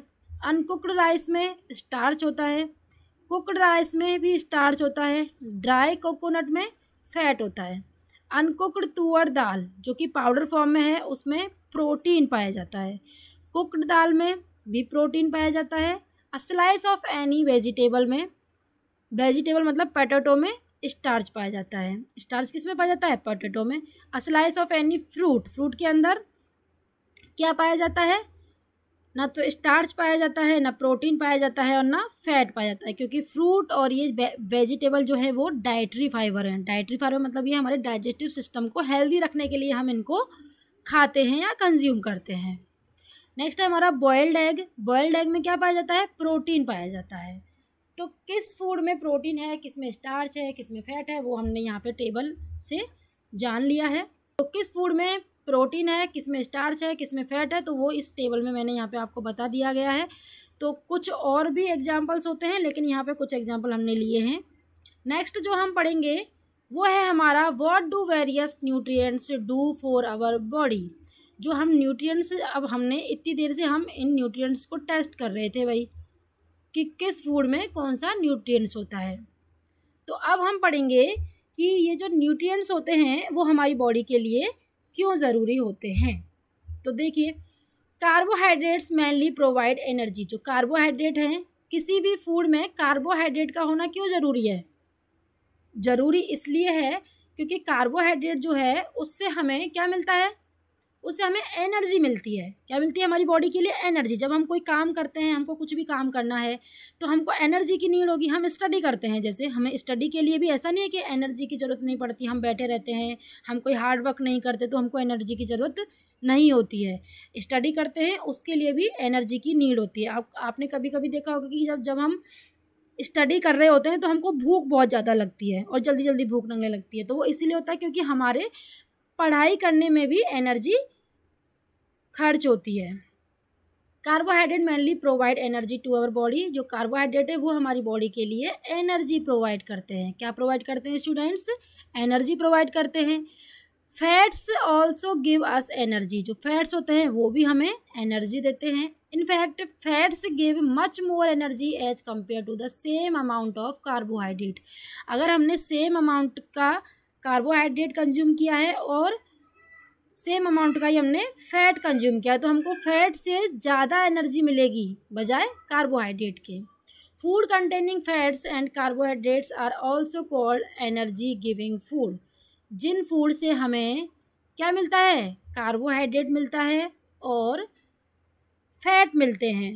अनकुकड राइस में स्टार्च होता है कुकड राइस में भी स्टार्च होता है ड्राई कोकोनट में फैट होता है अनकुकड तुअर दाल जो कि पाउडर फॉर्म में है उसमें प्रोटीन पाया जाता है कुकड दाल में भी प्रोटीन पाया जाता है a slice of any vegetable में वेजिटेबल मतलब पटेटो में स्टार्च पाया जाता है स्टार्च किस में पाया जाता है पटेटो में a slice of any fruit fruit के अंदर क्या पाया जाता है ना तो स्टार्च पाया जाता है ना प्रोटीन पाया जाता है और ना फैट पाया जाता है क्योंकि फ्रूट और ये वेजिटेबल जो है वो डाइट्री फाइबर हैं डाइट्री फाइबर मतलब ये हमारे डाइजेस्टिव सिस्टम को हेल्दी रखने के लिए हम इनको खाते हैं या कंज्यूम करते हैं नेक्स्ट है हमारा बॉयल्ड एग बॉयल्ड एग में क्या पाया जाता है प्रोटीन पाया जाता है तो किस फूड में प्रोटीन है किस में स्टार्च है किस में फैट है वो हमने यहाँ पे टेबल से जान लिया है तो किस फूड में प्रोटीन है किस में स्टार्च है किस में फैट है तो वो इस टेबल में मैंने यहाँ पे आपको बता दिया गया है तो कुछ और भी एग्जाम्पल्स होते हैं लेकिन यहाँ पे कुछ एग्जाम्पल हमने लिए हैं नेक्स्ट जो हम पढ़ेंगे वो है हमारा what do various nutrients do for our body जो हम न्यूट्रियट्स अब हमने इतनी देर से हम इन न्यूट्रियट्स को टेस्ट कर रहे थे भाई कि किस फूड में कौन सा न्यूट्रियट्स होता है तो अब हम पढ़ेंगे कि ये जो न्यूट्रिएंट्स होते हैं वो हमारी बॉडी के लिए क्यों ज़रूरी होते हैं तो देखिए कार्बोहाइड्रेट्स मेनली प्रोवाइड एनर्जी जो कार्बोहाइड्रेट हैं किसी भी फूड में कार्बोहाइड्रेट का होना क्यों ज़रूरी है ज़रूरी इसलिए है क्योंकि कार्बोहाइड्रेट जो है उससे हमें क्या मिलता है उससे हमें एनर्जी मिलती है क्या मिलती है हमारी बॉडी के लिए एनर्जी जब हम कोई काम करते हैं हमको कुछ भी काम करना है तो हमको एनर्जी की नीड होगी हम स्टडी करते हैं जैसे हमें स्टडी के लिए भी ऐसा नहीं है कि एनर्जी की ज़रूरत नहीं पड़ती हम बैठे रहते हैं हम कोई हार्ड वर्क नहीं करते तो हमको एनर्जी की ज़रूरत नहीं होती है स्टडी करते हैं उसके लिए भी एनर्जी की नीड होती है आप आपने कभी कभी देखा होगा कि जब जब हम स्टडी कर रहे होते हैं तो हमको भूख बहुत ज़्यादा लगती है और जल्दी जल्दी भूख लगने लगती है तो वो इसीलिए होता है क्योंकि हमारे पढ़ाई करने में भी एनर्जी खर्च होती है carbohydrate mainly provide energy to our body जो कार्बोहाइड्रेट है वो हमारी बॉडी के लिए एनर्जी प्रोवाइड करते हैं क्या प्रोवाइड करते हैं स्टूडेंट्स एनर्जी प्रोवाइड करते हैं fats also give us energy जो फैट्स होते हैं वो भी हमें एनर्जी देते हैं in fact fats give much more energy as compare to the same amount of carbohydrate अगर हमने सेम अमाउंट का कार्बोहाइड्रेट कंज्यूम किया है और सेम अमाउंट का ही हमने फैट कंज्यूम किया तो हमको फैट से ज़्यादा एनर्जी मिलेगी बजाय कार्बोहाइड्रेट के food containing fats and carbohydrates are also called energy giving food जिन फूड से हमें क्या मिलता है कार्बोहाइड्रेट मिलता है और फैट मिलते हैं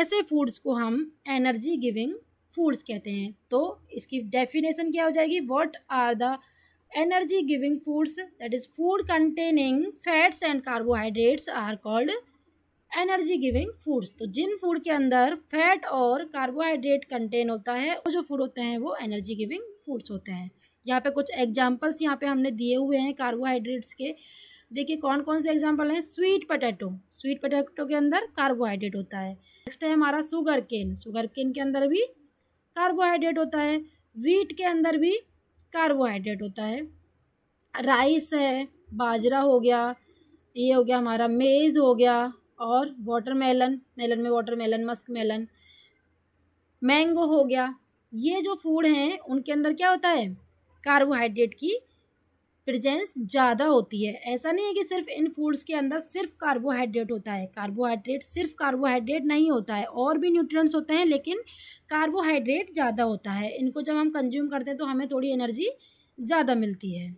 ऐसे फूड्स को हम एनर्जी गिविंग फूड्स कहते हैं तो इसकी डेफिनेशन क्या हो जाएगी what are the energy giving foods that is food containing fats and carbohydrates are called energy giving foods तो जिन फूड के अंदर फैट और कार्बोहाइड्रेट कंटेन होता है वो जो फूड होते हैं वो एनर्जी गिविंग फूड्स होते हैं यहाँ पे कुछ एग्जांपल्स यहाँ पे हमने दिए हुए हैं कार्बोहाइड्रेट्स के देखिए कौन कौन से एग्जांपल हैं स्वीट पटेटो स्वीट पटेटो के अंदर कार्बोहाइड्रेट होता है नेक्स्ट है हमारा सुगर केन सुगर केन के अंदर भी कार्बोहाइड्रेट होता है वीट के अंदर भी कार्बोहाइड्रेट होता है राइस है बाजरा हो गया ये हो गया हमारा मेज़ हो गया और वाटर मेलन मेलन में water melon Musk melon mango हो गया ये जो फूड हैं उनके अंदर क्या होता है कार्बोहाइड्रेट की प्रजेंस ज़्यादा होती है ऐसा नहीं है कि सिर्फ इन फूड्स के अंदर सिर्फ कार्बोहाइड्रेट होता है कार्बोहाइड्रेट सिर्फ कार्बोहाइड्रेट नहीं होता है और भी न्यूट्रिएंट्स होते हैं लेकिन कार्बोहाइड्रेट ज़्यादा होता है इनको जब हम कंज्यूम करते हैं तो हमें थोड़ी एनर्जी ज़्यादा मिलती है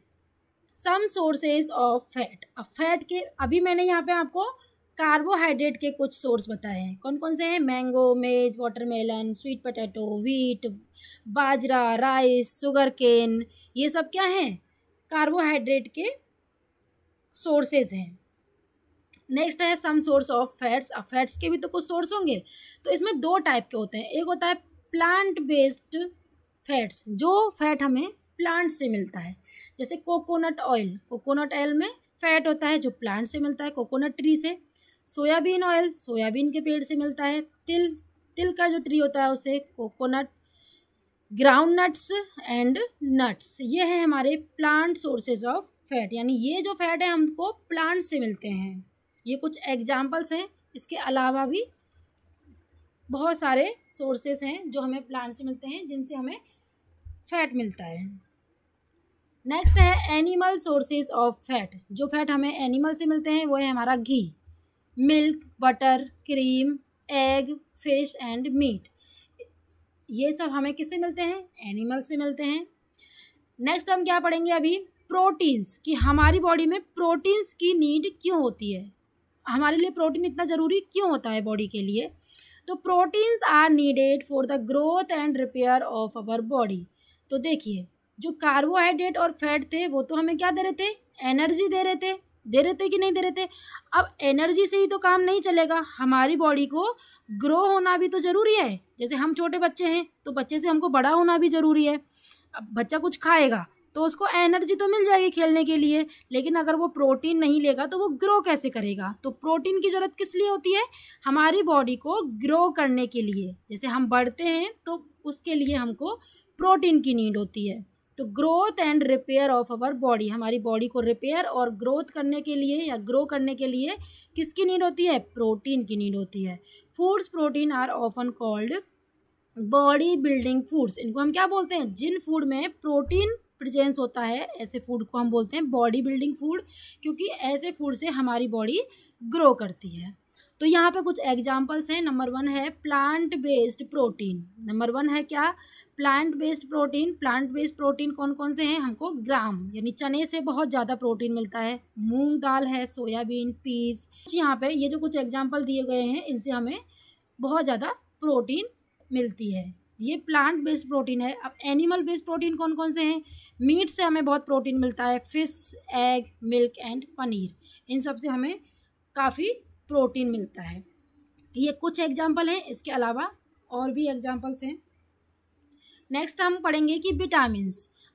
सम सोर्सेज ऑफ फैट अब फैट के अभी मैंने यहाँ पे आपको कार्बोहाइड्रेट के कुछ सोर्स बताए हैं कौन कौन से हैं mango maize watermelon sweet potato wheat bajra rice sugar cane ये सब क्या हैं कार्बोहाइड्रेट के सोर्सेज हैं नेक्स्ट है सम सोर्स ऑफ फैट्स अब फैट्स के भी तो कुछ सोर्स होंगे तो इसमें दो टाइप के होते हैं एक होता है प्लांट बेस्ड फैट्स जो फैट हमें प्लांट से मिलता है जैसे कोकोनट ऑयल कोकोनट ऑयल में फैट होता है जो प्लांट से मिलता है कोकोनट ट्री से सोयाबीन ऑयल सोयाबीन के पेड़ से मिलता है तिल तिल का जो ट्री होता है उसे coconut groundnuts and nuts ये है हमारे प्लांट सोर्सेज ऑफ फैट यानी ये जो फैट है हमको प्लांट से मिलते हैं ये कुछ एग्जाम्पल्स हैं इसके अलावा भी बहुत सारे सोर्सेस हैं जो हमें प्लांट से मिलते हैं जिनसे हमें फैट मिलता है नेक्स्ट है एनिमल सोर्सेज ऑफ फैट जो फैट हमें एनिमल से मिलते हैं वो है हमारा ghee milk butter cream egg fish and meat ये सब हमें किससे मिलते हैं एनिमल से मिलते हैं नेक्स्ट हम क्या पढ़ेंगे अभी प्रोटीन्स कि हमारी बॉडी में प्रोटीन्स की नीड क्यों होती है हमारे लिए प्रोटीन इतना ज़रूरी क्यों होता है बॉडी के लिए तो proteins are needed for the growth and repair of our body तो देखिए जो कार्बोहाइड्रेट और फैट थे वो तो हमें क्या दे रहे थे एनर्जी दे रहे थे दे रहे थे कि नहीं दे रहे थे अब एनर्जी से ही तो काम नहीं चलेगा हमारी बॉडी को ग्रो होना भी तो ज़रूरी है जैसे हम छोटे बच्चे हैं तो बच्चे से हमको बड़ा होना भी ज़रूरी है अब बच्चा कुछ खाएगा तो उसको एनर्जी तो मिल जाएगी खेलने के लिए लेकिन अगर वो प्रोटीन नहीं लेगा तो वो ग्रो कैसे करेगा तो प्रोटीन की ज़रूरत किस लिए होती है हमारी बॉडी को ग्रो करने के लिए जैसे हम बढ़ते हैं तो उसके लिए हमको प्रोटीन की नीड होती है तो growth and repair of our body हमारी बॉडी को रिपेयर और ग्रोथ करने के लिए या ग्रो करने के लिए किसकी नीड होती है प्रोटीन की नीड होती है foods protein are often called body building foods इनको हम क्या बोलते हैं जिन फूड में प्रोटीन प्रेजेंस होता है ऐसे फूड को हम बोलते हैं बॉडी बिल्डिंग फूड क्योंकि ऐसे फूड से हमारी बॉडी ग्रो करती है तो यहाँ पे कुछ एग्जाम्पल्स हैं नंबर वन है plant based protein number one है क्या plant based protein plant based protein कौन कौन से हैं हमको ग्राम यानी चने से बहुत ज़्यादा प्रोटीन मिलता है मूंग दाल है सोयाबीन पीस यहाँ पे ये जो कुछ एग्जाम्पल दिए गए हैं इनसे हमें बहुत ज़्यादा प्रोटीन मिलती है ये प्लांट बेस्ड प्रोटीन है अब एनिमल बेस्ड प्रोटीन कौन कौन से हैं मीट से हमें बहुत प्रोटीन मिलता है fish egg milk and paneer इन सब से हमें काफ़ी प्रोटीन मिलता है ये कुछ एग्जाम्पल हैं इसके अलावा और भी एग्जाम्पल्स हैं नेक्स्ट हम पढ़ेंगे कि विटामिन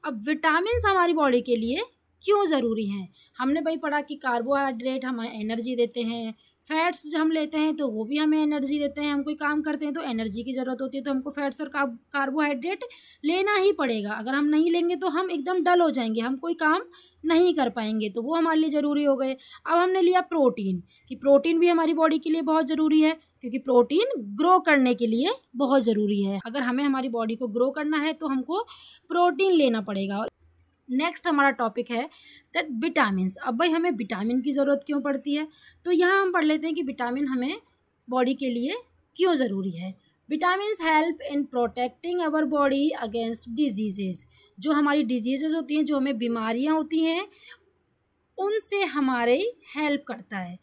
अब विटामिन हमारी बॉडी के लिए क्यों ज़रूरी हैं हमने भाई पढ़ा कि कार्बोहाइड्रेट हमें एनर्जी देते हैं फैट्स जो हम लेते हैं तो वो भी हमें एनर्जी देते हैं हम कोई काम करते हैं तो एनर्जी की ज़रूरत होती है तो हमको फैट्स और कार्बोहाइड्रेट लेना ही पड़ेगा अगर हम नहीं लेंगे तो हम एकदम डल हो जाएंगे हम कोई काम नहीं कर पाएंगे तो वो हमारे लिए ज़रूरी हो गए अब हमने लिया प्रोटीन कि प्रोटीन भी हमारी बॉडी के लिए बहुत ज़रूरी है क्योंकि प्रोटीन ग्रो करने के लिए बहुत ज़रूरी है अगर हमें हमारी बॉडी को ग्रो करना है तो हमको प्रोटीन लेना पड़ेगा और नेक्स्ट हमारा टॉपिक है दैट विटामिन अब भाई हमें विटामिन की ज़रूरत क्यों पड़ती है तो यहाँ हम पढ़ लेते हैं कि विटामिन हमें बॉडी के लिए क्यों ज़रूरी है vitamin help in protecting our body against diseases जो हमारी डिजीजेज होती हैं जो हमें बीमारियाँ होती हैं उनसे हमारे हेल्प करता है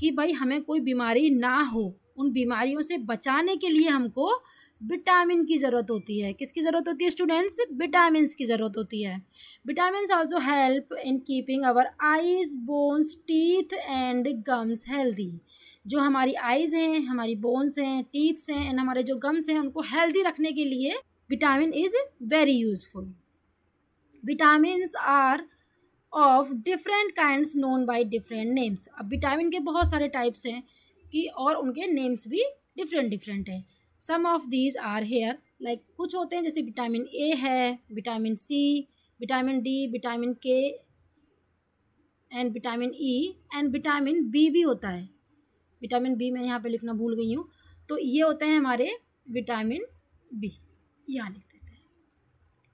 कि भाई हमें कोई बीमारी ना हो उन बीमारियों से बचाने के लिए हमको विटामिन की ज़रूरत होती है किसकी ज़रूरत होती है स्टूडेंट्स विटामिन की ज़रूरत होती है vitamin also help in keeping our eyes bones teeth and gums healthy जो हमारी आइज़ हैं हमारी बोन्स हैं टीथ्स हैं एंड हमारे जो गम्स हैं उनको हेल्दी रखने के लिए vitamin is very useful vitamin are of different kind known by different names अब विटामिन के बहुत सारे टाइप्स हैं कि और उनके नेम्स भी डिफरेंट डिफरेंट हैं some of these are here like कुछ होते हैं जैसे विटामिन ए है vitamin C vitamin D vitamin K and vitamin E and vitamin B भी होता है विटामिन बी मैं यहाँ पे लिखना भूल गई हूँ तो ये होते हैं हमारे विटामिन बी यहाँ लिख देते हैं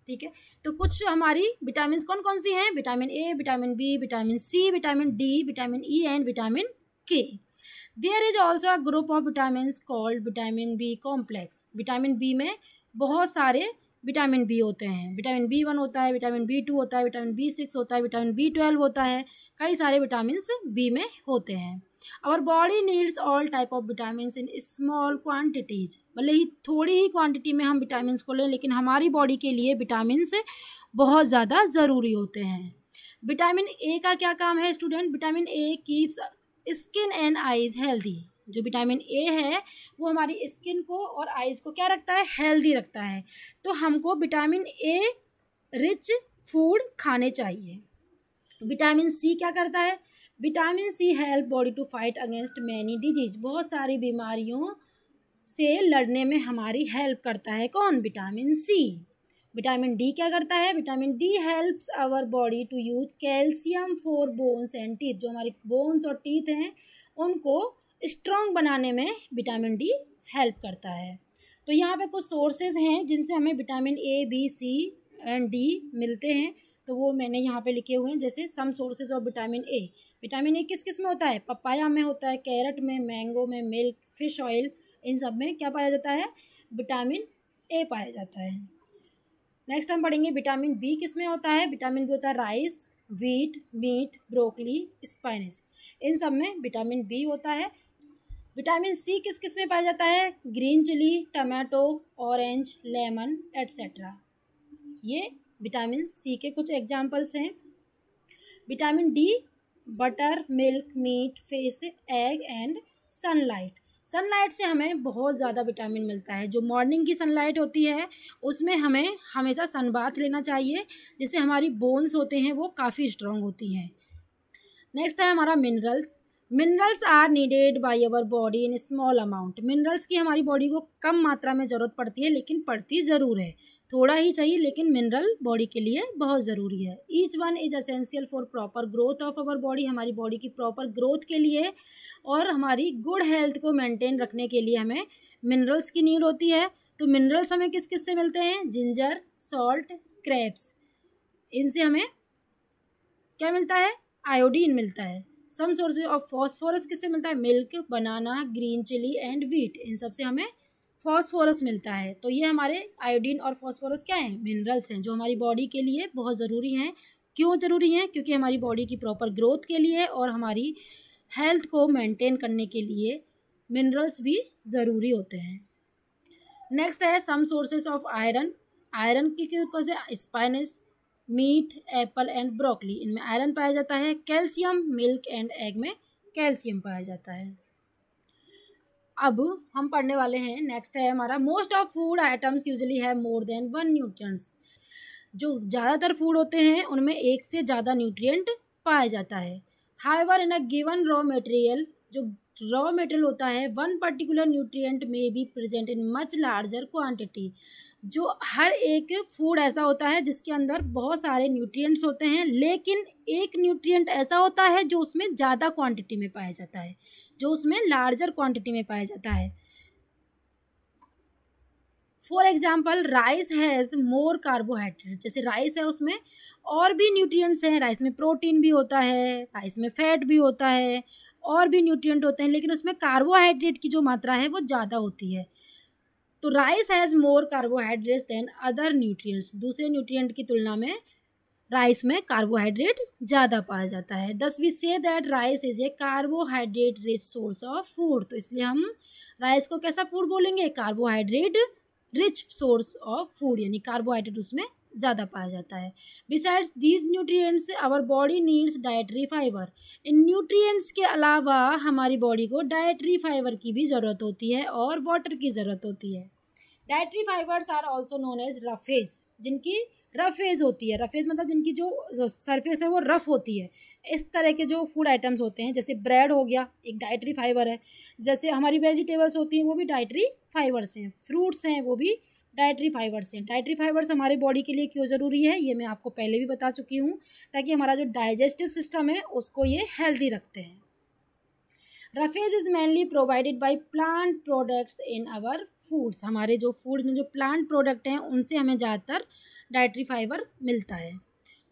ठीक है तो कुछ हमारी विटामिन कौन कौन सी हैं vitamin A vitamin B vitamin C vitamin D vitamin E and vitamin K there is also a group of vitamin called vitamin B complex vitamin B में बहुत सारे विटामिन बी होते हैं विटामिन बी वन होता है vitamin B to होता है vitamin B six होता है विटामिन बी ट्वेल्व होता है कई सारे विटामिन बी में होते हैं और body needs all type of vitamin in small quantities भले ही थोड़ी ही क्वान्टिटी में हम विटामिन को लें लेकिन हमारी बॉडी के लिए विटामिन बहुत ज़्यादा ज़रूरी होते हैं विटामिन ए का क्या काम है student vitamin A keeps skin and eyes healthy जो विटामिन ए है वो हमारी स्किन को और आईज को क्या रखता है हेल्दी रखता है तो हमको विटामिन ए रिच फूड खाने चाहिए विटामिन सी क्या करता है vitamin C help body to fight against many disease बहुत सारी बीमारियों से लड़ने में हमारी हेल्प करता है कौन विटामिन सी विटामिन डी क्या करता है vitamin D helps our body to use calcium for bones and teeth जो हमारी बोन्स और टीथ हैं उनको स्ट्रॉन्ग बनाने में विटामिन डी हेल्प करता है तो यहाँ पे कुछ सोर्सेज हैं जिनसे हमें vitamin A B C and D मिलते हैं तो वो मैंने यहाँ पे लिखे हुए हैं जैसे some sources of vitamin A vitamin A किस किस में होता है पपाया में होता है कैरेट में मैंगो में मिल्क फिश ऑयल इन सब में क्या पाया जाता है विटामिन ए पाया जाता है नेक्स्ट हम पढ़ेंगे विटामिन बी किस में होता है विटामिन बी होता है rice wheat meat broccoli spinach इन सब में विटामिन बी होता है विटामिन सी किस किस में पाया जाता है green chilli tomato orange lemon etcetera ये विटामिन सी के कुछ एग्जाम्पल्स हैं vitamin D butter milk meat fish egg and sunlight sunlight से हमें बहुत ज़्यादा विटामिन मिलता है जो मॉर्निंग की सनलाइट होती है उसमें हमें हमेशा सनबाथ लेना चाहिए जिससे हमारी बोन्स होते हैं वो काफ़ी स्ट्रॉन्ग होती हैं नेक्स्ट है हमारा minerals minerals are needed by our body in small amount minerals की हमारी बॉडी को कम मात्रा में ज़रूरत पड़ती है लेकिन पड़ती ज़रूर है थोड़ा ही चाहिए लेकिन मिनरल बॉडी के लिए बहुत ज़रूरी है each one is essential for proper growth of our body हमारी बॉडी की प्रॉपर ग्रोथ के लिए और हमारी गुड हेल्थ को मेंटेन रखने के लिए हमें मिनरल्स की नीड होती है तो मिनरल्स हमें किस किस से मिलते हैं जिंजर सॉल्ट क्रेप्स इनसे हमें क्या मिलता है आयोडीन मिलता है सम सोर्सेज ऑफ फॉस्फोरस किससे मिलता है milk banana green chilli and wheat इन सब से हमें फॉस्फोरस मिलता है तो ये हमारे आयोडीन और फॉस्फोरस क्या हैं मिनरल्स हैं जो हमारी बॉडी के लिए बहुत ज़रूरी हैं क्यों ज़रूरी हैं क्योंकि हमारी बॉडी की प्रॉपर ग्रोथ के लिए और हमारी हेल्थ को मेंटेन करने के लिए मिनरल्स भी ज़रूरी होते हैं नेक्स्ट है some sources of iron iron की क्योंकि spinach meat apple and broccoli इनमें आयरन पाया जाता है कैल्शियम मिल्क एंड एग में कैल्शियम पाया जाता है अब हम पढ़ने वाले हैं नेक्स्ट है हमारा most of food items usually है मोर देन वन न्यूट्रिएंट्स जो ज़्यादातर फूड होते हैं उनमें एक से ज़्यादा न्यूट्रिएंट पाया जाता है higher in a given raw material जो रॉ मटेरियल होता है वन पर्टिकुलर न्यूट्रिएंट में be present in much larger quantity जो हर एक फूड ऐसा होता है जिसके अंदर बहुत सारे न्यूट्रिएंट्स होते हैं लेकिन एक न्यूट्रिएंट ऐसा होता है जो उसमें ज़्यादा क्वांटिटी में पाया जाता है जो उसमें लार्जर क्वांटिटी में पाया जाता है for example rice has more carbohydrate जैसे राइस है उसमें और भी न्यूट्रिएंट्स हैं राइस में प्रोटीन भी होता है राइस में फैट भी होता है और भी न्यूट्रिएंट होते हैं लेकिन उसमें कार्बोहाइड्रेट की जो मात्रा है वो ज़्यादा होती है तो rice has more carbohydrates than other nutrients दूसरे न्यूट्रिएंट की तुलना में राइस में कार्बोहाइड्रेट ज़्यादा पाया जाता है thus we say that rice is a carbohydrate rich source of food तो इसलिए हम राइस को कैसा फूड बोलेंगे carbohydrate rich source of food यानी कार्बोहाइड्रेट उसमें ज़्यादा पाया जाता है besides these nutrients our body needs dietary fibre इन न्यूट्रिएंट्स के अलावा हमारी बॉडी को डाइटरी फाइबर की भी ज़रूरत होती है और वाटर की ज़रूरत होती है dietary fibres are also known as roughage जिनकी रफेज होती है रफेज मतलब जिनकी जो, सरफेस है वो रफ़ होती है इस तरह के जो फूड आइटम्स होते हैं जैसे ब्रेड हो गया एक डाइटरी फाइबर है जैसे हमारी वेजिटेबल्स होती हैं वो भी डाइटरी फाइबर्स हैं फ्रूट्स हैं वो भी डायट्री फाइबर्स हैं डायट्री फाइबर्स हमारे बॉडी के लिए क्यों ज़रूरी है ये मैं आपको पहले भी बता चुकी हूँ ताकि हमारा जो डाइजेस्टिव सिस्टम है उसको ये हेल्दी रखते हैं roughage is mainly provided by plant products in our foods हमारे जो फूड में जो प्लांट प्रोडक्ट हैं उनसे हमें ज़्यादातर डायट्री फाइबर मिलता है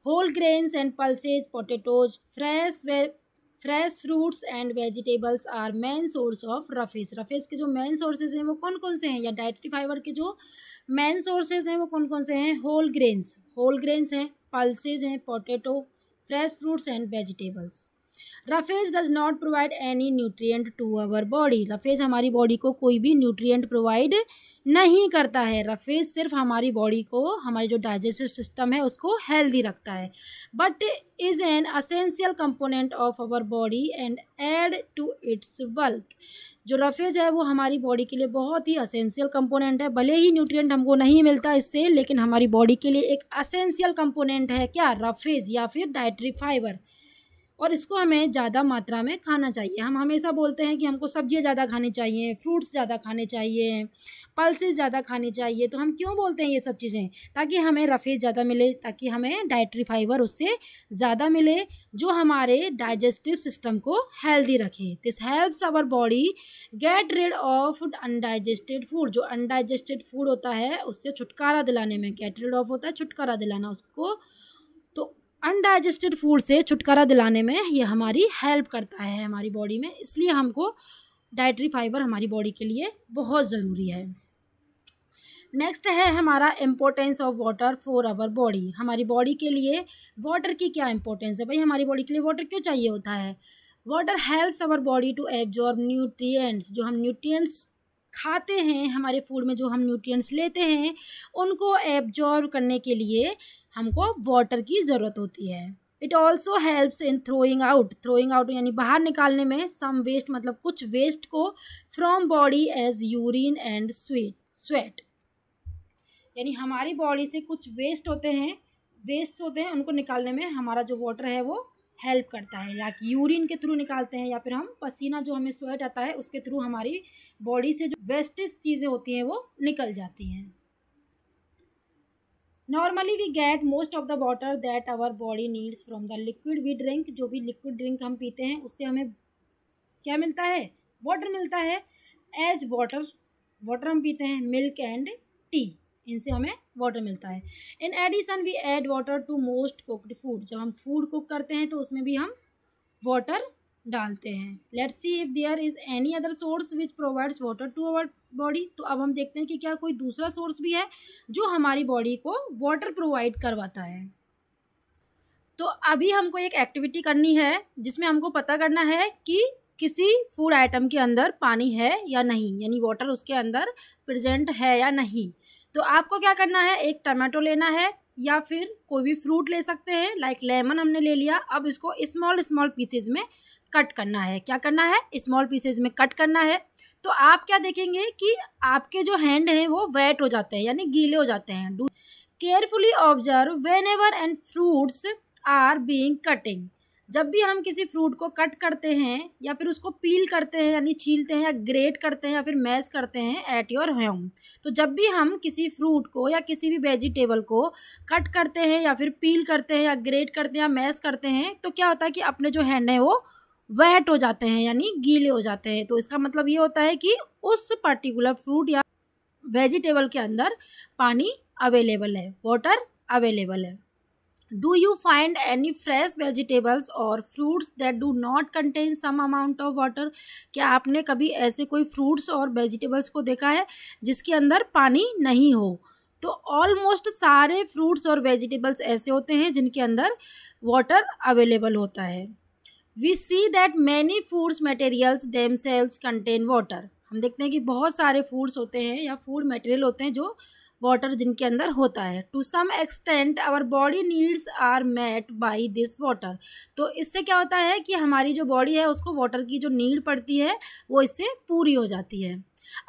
whole grains and pulses potatoes fresh वे fresh fruits and vegetables are main source of roughage roughage के जो मेन सोर्सेज हैं वो कौन कौन से हैं या डायट्री फाइबर के जो मेन सोर्सेज हैं वो कौन कौन से हैं होल ग्रेन्स होल ग्रेन्स हैं पल्सेज हैं potato fresh fruits and vegetables roughage does not provide any nutrient to our body roughage हमारी बॉडी को कोई भी न्यूट्रिएंट प्रोवाइड नहीं करता है रफ़ेज सिर्फ हमारी बॉडी को हमारे जो डाइजेस्टिव सिस्टम है उसको हेल्दी रखता है but is an essential component of our body and aid to its work जो रफेज है वो हमारी बॉडी के लिए बहुत ही असेंशियल कंपोनेंट है भले ही न्यूट्रिएंट हमको नहीं मिलता इससे लेकिन हमारी बॉडी के लिए एक असेंशियल कंपोनेंट है क्या रफेज या फिर डाइट्री फाइबर और इसको हमें ज़्यादा मात्रा में खाना चाहिए हम हमेशा बोलते हैं कि हमको सब्जियाँ ज़्यादा खानी चाहिए फ्रूट्स ज़्यादा खाने चाहिए पल्सेस ज़्यादा खाने चाहिए तो हम क्यों बोलते हैं ये सब चीज़ें ताकि हमें रफेज ज़्यादा मिले ताकि हमें डाइट्री फाइबर उससे ज़्यादा मिले जो हमारे डाइजेस्टिव सिस्टम को हेल्दी रखे this helps our body get rid of undigested food जो अनडाइजेस्टेड फूड होता है उससे छुटकारा दिलाने में गेट रेड ऑफ होता है छुटकारा दिलाना उसको अनडाइजेस्टेड फूड से छुटकारा दिलाने में ये हमारी हेल्प करता है हमारी बॉडी में इसलिए हमको डाइट्री फाइबर हमारी बॉडी के लिए बहुत ज़रूरी है नेक्स्ट है हमारा importance of water for our body हमारी बॉडी के लिए वाटर की क्या इम्पोर्टेंस है भाई हमारी बॉडी के लिए वाटर क्यों चाहिए होता है water helps our body to absorb nutrients जो हम न्यूट्रिएंट्स खाते हैं हमारे फूड में जो हम न्यूट्रिएंट्स लेते हैं उनको एब्जॉर्ब करने के लिए हमको वाटर की ज़रूरत होती है it also helps in throwing out throwing out यानी बाहर निकालने में सम वेस्ट मतलब कुछ वेस्ट को from body as urine and sweat sweat यानी हमारी बॉडी से कुछ वेस्ट होते हैं वेस्ट होते हैं उनको निकालने में हमारा जो वाटर है वो हेल्प करता है या कि यूरिन के थ्रू निकालते हैं या फिर हम पसीना जो हमें स्वेट आता है उसके थ्रू हमारी बॉडी से जो वेस्टेज चीज़ें होती हैं वो निकल जाती हैं normally we get most of the water that our body needs from the liquid we drink जो भी लिक्विड ड्रिंक हम पीते हैं उससे हमें क्या मिलता है वाटर मिलता है एज वाटर वाटर हम पीते हैं मिल्क एंड टी इनसे हमें वाटर मिलता है in addition we add water to most cooked food जब हम फूड कुक करते हैं तो उसमें भी हम वाटर डालते हैं let's see if there is any other source which provides water to our body तो अब हम देखते हैं कि क्या कोई दूसरा सोर्स भी है जो हमारी बॉडी को वाटर प्रोवाइड करवाता है तो अभी हमको एक एक्टिविटी करनी है जिसमें हमको पता करना है कि किसी फूड आइटम के अंदर पानी है या नहीं यानी वाटर उसके अंदर प्रेजेंट है या नहीं तो आपको क्या करना है एक टमाटो लेना है या फिर कोई भी फ्रूट ले सकते हैं लाइक लेमन हमने ले लिया अब इसको स्मॉल स्मॉल पीसेज में कट करना है क्या करना है स्मॉल पीसेज में कट करना है तो आप क्या देखेंगे कि आपके जो हैंड हैं वो वेट हो जाते हैं यानी गीले हो जाते हैं do carefully observe whenever and fruits are being cutting जब भी हम किसी फ्रूट को कट करते हैं या फिर उसको पील करते हैं यानी छीलते हैं या ग्रेट करते हैं या फिर मैश करते हैं एट योर होम तो जब भी हम किसी फ्रूट को या किसी भी वेजिटेबल को कट करते हैं या फिर पील करते हैं या ग्रेट करते हैं या मैश करते हैं तो क्या होता है कि अपने जो हैंड हैं वो वेट हो जाते हैं यानी गीले हो जाते हैं तो इसका मतलब ये होता है कि उस पर्टिकुलर फ्रूट या वेजिटेबल के अंदर पानी अवेलेबल है वाटर अवेलेबल है do you find any fresh vegetables और fruits that do not contain some amount of water क्या आपने कभी ऐसे कोई फ्रूट्स और वेजिटेबल्स को देखा है जिसके अंदर पानी नहीं हो तो ऑलमोस्ट सारे फ्रूट्स और वेजिटेबल्स ऐसे होते हैं जिनके अंदर वाटर अवेलेबल होता है we see that many foods materials them cells contain water हम देखते हैं कि बहुत सारे फूड्स होते हैं या फूड मटेरियल होते हैं जो वाटर जिनके अंदर होता है to some extent our body needs are met by this water तो इससे क्या होता है कि हमारी जो बॉडी है उसको वाटर की जो नीड पड़ती है वो इससे पूरी हो जाती है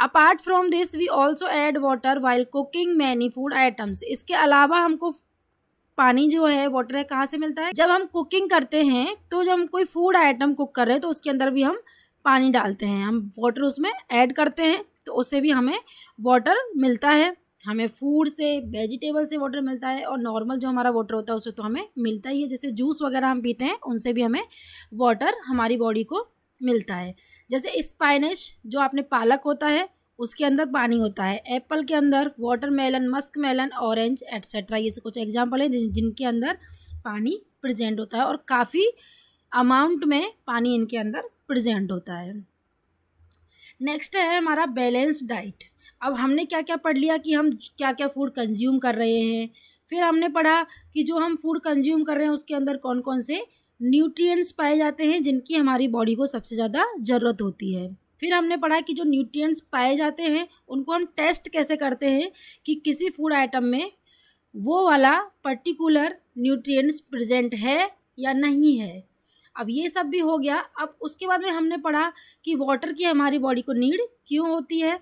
apart from this we also add water while cooking many food items इसके अलावा हमको पानी जो है वाटर है कहाँ से मिलता है जब हम कुकिंग करते हैं तो जब हम कोई फूड आइटम कुक कर रहे हैं तो उसके अंदर भी हम पानी डालते हैं हम वाटर उसमें ऐड करते हैं तो उससे भी हमें वाटर मिलता है हमें फूड से वेजिटेबल से वाटर मिलता है और नॉर्मल जो हमारा वाटर होता है उससे तो हमें मिलता ही है जैसे जूस वगैरह हम पीते हैं उनसे भी हमें वाटर हमारी बॉडी को मिलता है जैसे स्पाइनिश जो आपने पालक होता है उसके अंदर पानी होता है एप्पल के अंदर water melon Musk muskmelon orange etcetera ये से कुछ एग्जाम्पल हैं जिनके अंदर पानी प्रेजेंट होता है और काफ़ी अमाउंट में पानी इनके अंदर प्रेजेंट होता है नेक्स्ट है हमारा बैलेंस्ड डाइट अब हमने क्या क्या पढ़ लिया कि हम क्या क्या फूड कंज्यूम कर रहे हैं फिर हमने पढ़ा कि जो हम फूड कंज्यूम कर रहे हैं उसके अंदर कौन कौन से न्यूट्रिएंट्स पाए जाते हैं जिनकी हमारी बॉडी को सबसे ज़्यादा ज़रूरत होती है फिर हमने पढ़ा कि जो न्यूट्रिएंट्स पाए जाते हैं उनको हम टेस्ट कैसे करते हैं कि किसी फूड आइटम में वो वाला पर्टिकुलर न्यूट्रिएंट्स प्रेजेंट है या नहीं है अब ये सब भी हो गया अब उसके बाद में हमने पढ़ा कि वाटर की हमारी बॉडी को नीड क्यों होती है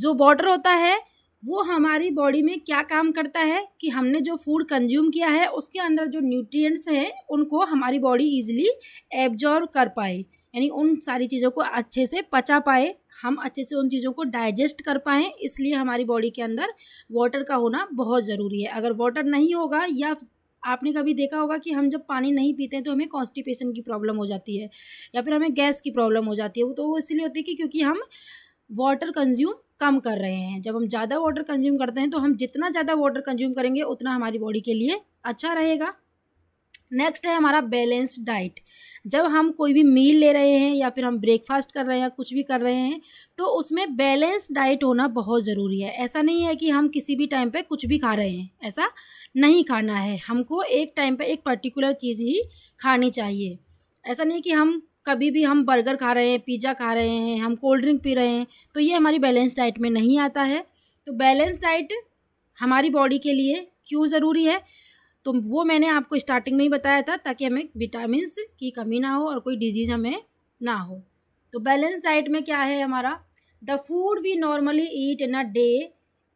जो वाटर होता है वो हमारी बॉडी में क्या काम करता है कि हमने जो फूड कंज्यूम किया है उसके अंदर जो न्यूट्रिएंट्स हैं उनको हमारी बॉडी इजीली एब्जॉर्व कर पाए यानी उन सारी चीज़ों को अच्छे से पचा पाए हम अच्छे से उन चीज़ों को डाइजेस्ट कर पाएँ इसलिए हमारी बॉडी के अंदर वाटर का होना बहुत ज़रूरी है अगर वाटर नहीं होगा या आपने कभी देखा होगा कि हम जब पानी नहीं पीते हैं तो हमें कॉन्स्टिपेशन की प्रॉब्लम हो जाती है या फिर हमें गैस की प्रॉब्लम हो जाती है वो तो वो इसलिए होती है कि क्योंकि हम वाटर कंज्यूम कम कर रहे हैं जब हम ज़्यादा वाटर कंज्यूम करते हैं तो हम जितना ज़्यादा वाटर कंज्यूम करेंगे उतना हमारी बॉडी के लिए अच्छा रहेगा नेक्स्ट है हमारा बैलेंस्ड डाइट जब हम कोई भी मील ले रहे हैं या फिर हम ब्रेकफास्ट कर रहे हैं या कुछ भी कर रहे हैं तो उसमें बैलेंस डाइट होना बहुत ज़रूरी है ऐसा नहीं है कि हम किसी भी टाइम पे कुछ भी खा रहे हैं ऐसा नहीं खाना है हमको एक टाइम पे एक पर्टिकुलर चीज़ ही खानी चाहिए ऐसा नहीं कि हम कभी भी हम बर्गर खा रहे हैं पिज़्ज़ा खा रहे हैं हम कोल्ड ड्रिंक पी रहे हैं तो ये हमारी बैलेंस डाइट में नहीं आता है तो बैलेंस डाइट हमारी बॉडी के लिए क्यों ज़रूरी है तो वो मैंने आपको स्टार्टिंग में ही बताया था ताकि हमें विटामिन की कमी ना हो और कोई डिजीज़ हमें ना हो तो बैलेंस डाइट में क्या है हमारा the food we normally eat in a day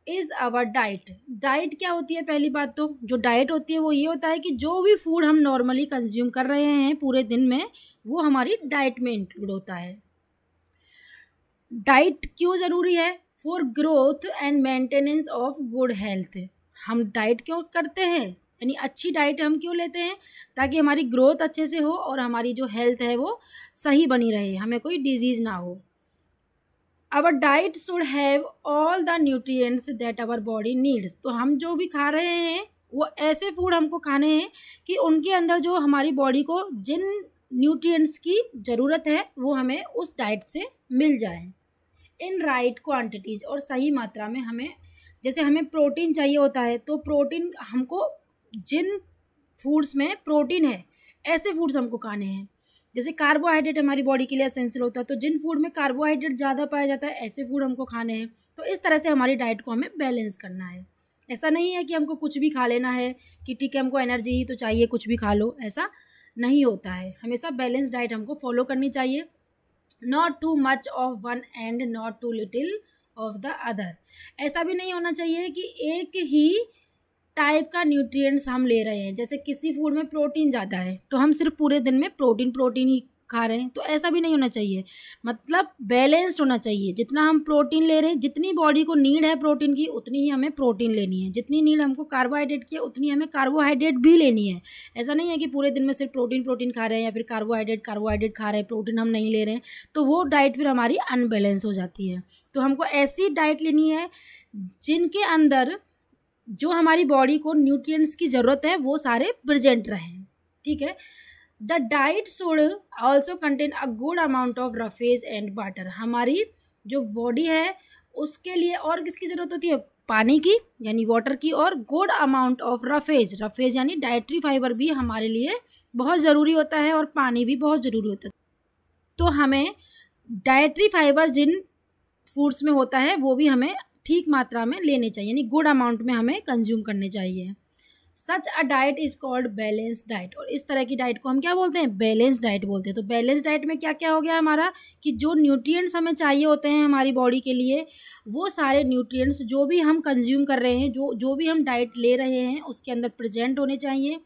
is our diet diet क्या होती है पहली बात तो जो डाइट होती है वो ये होता है कि जो भी फूड हम नॉर्मली कंज्यूम कर रहे हैं पूरे दिन में वो हमारी डाइट में इंक्लूड होता है डाइट क्यों ज़रूरी है for growth and maintenance of good health हम डाइट क्यों करते हैं यानी अच्छी डाइट हम क्यों लेते हैं ताकि हमारी ग्रोथ अच्छे से हो और हमारी जो हेल्थ है वो सही बनी रहे हमें कोई डिजीज़ ना हो our diet should have all the nutrients that our body needs तो हम जो भी खा रहे हैं वो ऐसे फूड हमको खाने हैं कि उनके अंदर जो हमारी बॉडी को जिन न्यूट्रिएंट्स की ज़रूरत है वो हमें उस डाइट से मिल जाए इन राइट क्वांटिटीज़ और सही मात्रा में हमें जैसे हमें प्रोटीन चाहिए होता है तो प्रोटीन हमको जिन फूड्स में प्रोटीन है ऐसे फूड्स हमको खाने हैं जैसे कार्बोहाइड्रेट हमारी बॉडी के लिए असेंशियल होता है तो जिन फूड में कार्बोहाइड्रेट ज़्यादा पाया जाता है ऐसे फूड हमको खाने हैं तो इस तरह से हमारी डाइट को हमें बैलेंस करना है ऐसा नहीं है कि हमको कुछ भी खा लेना है कि ठीक है हमको एनर्जी ही तो चाहिए कुछ भी खा लो ऐसा नहीं होता है हमेशा बैलेंस डाइट हमको फॉलो करनी चाहिए not too much of one and not too little of the other ऐसा भी नहीं होना चाहिए कि एक ही टाइप का न्यूट्रिएंट्स हम ले रहे हैं जैसे किसी फूड में प्रोटीन ज़्यादा है तो हम सिर्फ पूरे दिन में प्रोटीन प्रोटीन ही खा रहे हैं तो ऐसा भी नहीं होना चाहिए मतलब बैलेंस्ड होना चाहिए जितना हम प्रोटीन ले रहे हैं जितनी बॉडी को नीड है प्रोटीन की उतनी ही हमें प्रोटीन लेनी है जितनी नीड हमको कार्बोहाइड्रेट की है उतनी हमें कार्बोहाइड्रेट भी लेनी है ऐसा नहीं है कि पूरे दिन में सिर्फ प्रोटीन प्रोटीन खा रहे हैं या फिर कार्बोहाइड्रेट कार्बोहाइड्रेट खा रहे हैं प्रोटीन हम नहीं ले रहे हैं तो वो डाइट फिर हमारी अनबैलेंस हो जाती है तो हमको ऐसी डाइट लेनी है जिनके अंदर जो हमारी बॉडी को न्यूट्रिएंट्स की ज़रूरत है वो सारे प्रेजेंट रहें ठीक है the diet should also contain a good amount of roughage and water हमारी जो बॉडी है उसके लिए और किसकी ज़रूरत होती है पानी की यानी वाटर की और good amount of roughage roughage यानी डाइट्री फाइबर भी हमारे लिए बहुत ज़रूरी होता है और पानी भी बहुत ज़रूरी होता है तो हमें डाइट्री फाइबर जिन फूड्स में होता है वो भी हमें ठीक मात्रा में लेने चाहिए यानी गुड अमाउंट में हमें कंज्यूम करने चाहिए such a diet is called balance diet और इस तरह की डाइट को हम क्या बोलते हैं बैलेंस डाइट बोलते हैं तो बैलेंस डाइट में क्या क्या हो गया हमारा कि जो न्यूट्रिएंट्स हमें चाहिए होते हैं हमारी बॉडी के लिए वो सारे न्यूट्रिएंट्स जो भी हम कंज्यूम कर रहे हैं जो जो भी हम डाइट ले रहे हैं उसके अंदर प्रेजेंट होने चाहिए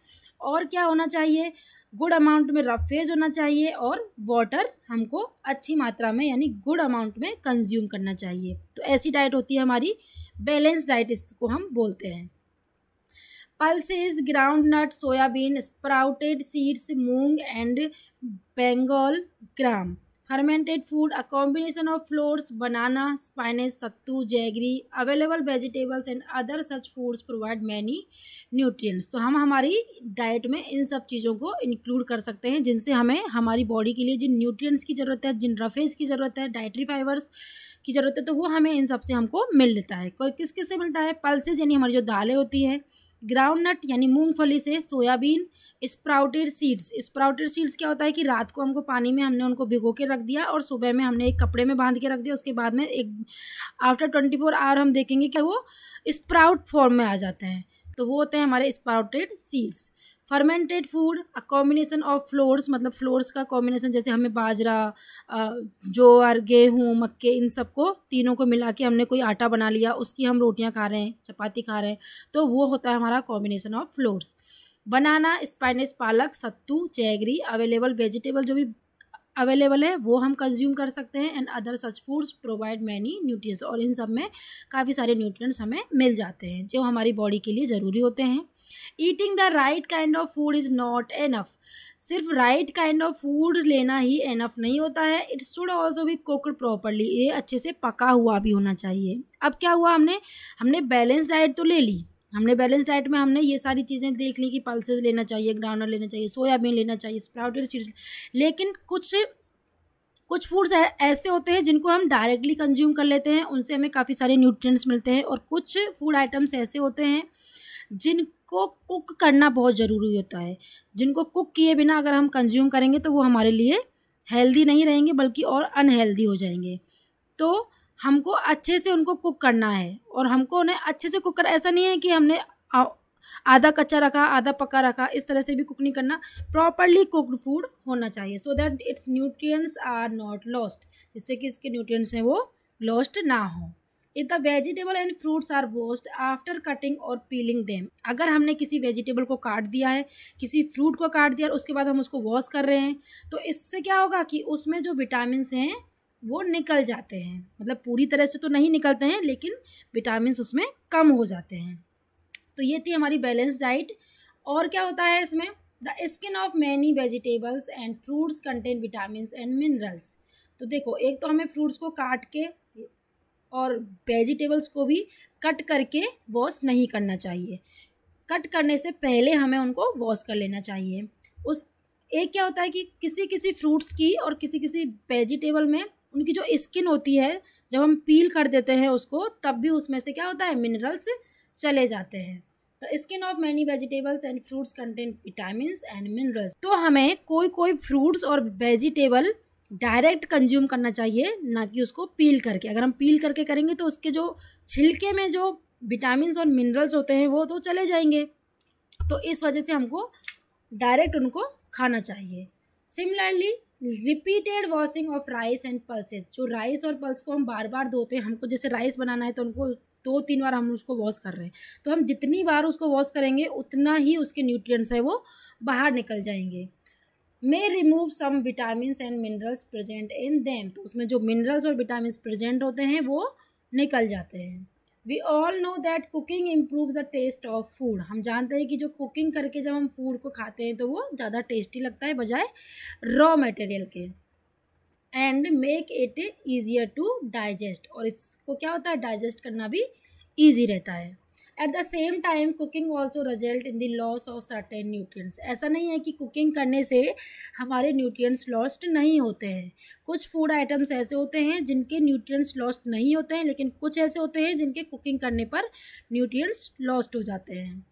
और क्या होना चाहिए गुड अमाउंट में रफेज होना चाहिए और वाटर हमको अच्छी मात्रा में यानी गुड अमाउंट में कंज्यूम करना चाहिए तो ऐसी डाइट होती है हमारी बैलेंस डाइट इसको हम बोलते हैं pulses groundnut soybean sprouted seeds moong and Bengal gram fermented food a combination of flours banana spinach sattu jaggery available vegetables and other such foods provide many nutrients तो हम हमारी डाइट में इन सब चीज़ों को इंक्लूड कर सकते हैं जिनसे हमें हमारी बॉडी के लिए जिन न्यूट्रिएंट्स की ज़रूरत है जिन रफेज की ज़रूरत है डाइटरी फाइबर्स की ज़रूरत है तो वो हमें इन सब से हमको मिल लेता है किस किस से मिलता है पल्सेज यानी हमारी जो दालें होती हैं ग्राउंड नट यानी मूंगफली से soybean sprouted seeds sprouted seeds क्या होता है कि रात को हमको पानी में हमने उनको भिगो के रख दिया और सुबह में हमने एक कपड़े में बांध के रख दिया उसके बाद में एक आफ्टर ट्वेंटी फोर आवर हम देखेंगे कि वो स्प्राउट फॉर्म में आ जाते हैं तो वो होते हैं हमारे sprouted seeds fermented food a combination of flours मतलब फ्लोर्स का कॉम्बिनेशन जैसे हमें बाजरा जोर गेहूँ मक्के इन सबको तीनों को मिला के हमने कोई आटा बना लिया उसकी हम रोटियाँ खा रहे हैं चपाती खा रहे हैं तो वो होता है हमारा combination of flours banana spinach पालक सत्तू चैगरी अवेलेबल वेजिटेबल जो भी अवेलेबल है वो हम कंज्यूम कर सकते हैं and other such foods provide many nutrients और इन सब में काफ़ी सारे न्यूट्रिएंट्स हमें मिल जाते हैं जो हमारी बॉडी के लिए ज़रूरी होते हैं eating the right kind of food is not enough सिर्फ राइट काइंड ऑफ फूड लेना ही एनफ नहीं होता है इट शुड ऑल्सो भी कुकड प्रॉपरली ये अच्छे से पका हुआ भी होना चाहिए अब क्या हुआ हमने हमने बैलेंस डाइट तो ले ली हमने बैलेंस डाइट में हमने ये सारी चीज़ें देख ली कि पल्सेज लेना चाहिए ग्राउंडर लेना चाहिए सोयाबीन लेना चाहिए स्प्राउटेड सीड्स लेकिन कुछ कुछ फूड्स ऐसे होते हैं जिनको हम डायरेक्टली कंज्यूम कर लेते हैं उनसे हमें काफ़ी सारे न्यूट्रिएंट्स मिलते हैं और कुछ फूड आइटम्स ऐसे होते हैं जिन को कुक करना बहुत ज़रूरी होता है जिनको कुक किए बिना अगर हम कंज्यूम करेंगे तो वो हमारे लिए हेल्दी नहीं रहेंगे बल्कि और अनहेल्दी हो जाएंगे तो हमको अच्छे से उनको कुक करना है और हमको उन्हें अच्छे से कुक कर ऐसा नहीं है कि हमने आधा कच्चा रखा आधा पका रखा इस तरह से भी कुक नहीं करना प्रॉपरली कुकड फूड होना चाहिए so that its nutrients are not lost जिससे कि इसके न्यूट्रिएंट्स हैं वो लॉस्ट ना हों if the vegetable and fruits are washed after cutting और पीलिंग देम अगर हमने किसी वेजिटेबल को काट दिया है किसी फ्रूट को काट दिया और उसके बाद हम उसको वॉश कर रहे हैं तो इससे क्या होगा कि उसमें जो विटामिन हैं वो निकल जाते हैं मतलब पूरी तरह से तो नहीं निकलते हैं लेकिन विटामिन उसमें कम हो जाते हैं तो ये थी हमारी बैलेंस डाइट और क्या होता है इसमें the skin of many vegetables and fruits contain vitamin and minerals तो देखो एक तो हमें फ्रूट्स को काट के और वेजिटेबल्स को भी कट करके वॉश नहीं करना चाहिए कट करने से पहले हमें उनको वॉश कर लेना चाहिए उस एक क्या होता है कि किसी किसी फ्रूट्स की और किसी किसी वेजिटेबल में उनकी जो स्किन होती है जब हम पील कर देते हैं उसको तब भी उसमें से क्या होता है मिनरल्स चले जाते हैं तो skin of many vegetables and fruits content vitamin and minerals तो हमें कोई कोई फ्रूट्स और वेजिटेबल डायरेक्ट कंज्यूम करना चाहिए ना कि उसको पील करके अगर हम पील करके करेंगे तो उसके जो छिलके में जो विटामिन और मिनरल्स होते हैं वो तो चले जाएंगे तो इस वजह से हमको डायरेक्ट उनको खाना चाहिए similarly repeated washing of rice and pulses जो राइस और पल्स को हम बार बार धोते हैं हमको जैसे राइस बनाना है तो उनको दो तीन बार हम उसको वॉश कर रहे हैं तो हम जितनी बार उसको वॉश करेंगे उतना ही उसके न्यूट्रिएंट्स है वो बाहर निकल जाएंगे may remove some vitamin and minerals present in them तो उसमें जो मिनरल्स और विटामिन प्रेजेंट होते हैं वो निकल जाते हैं we all know that cooking improve the test of food हम जानते हैं कि जो कुकिंग करके जब हम फूड को खाते हैं तो वो ज़्यादा टेस्टी लगता है बजाय रॉ मटेरियल के and make it easier to digest और इसको क्या होता है डाइजेस्ट करना भी ईजी रहता है at the same time cooking also result in the loss of certain nutrients ऐसा नहीं है कि कुकिंग करने से हमारे न्यूट्रिएंट्स लॉस्ट नहीं होते हैं कुछ फूड आइटम्स ऐसे होते हैं जिनके न्यूट्रिएंट्स लॉस्ट नहीं होते हैं लेकिन कुछ ऐसे होते हैं जिनके कुकिंग करने पर न्यूट्रिएंट्स लॉस्ट हो जाते हैं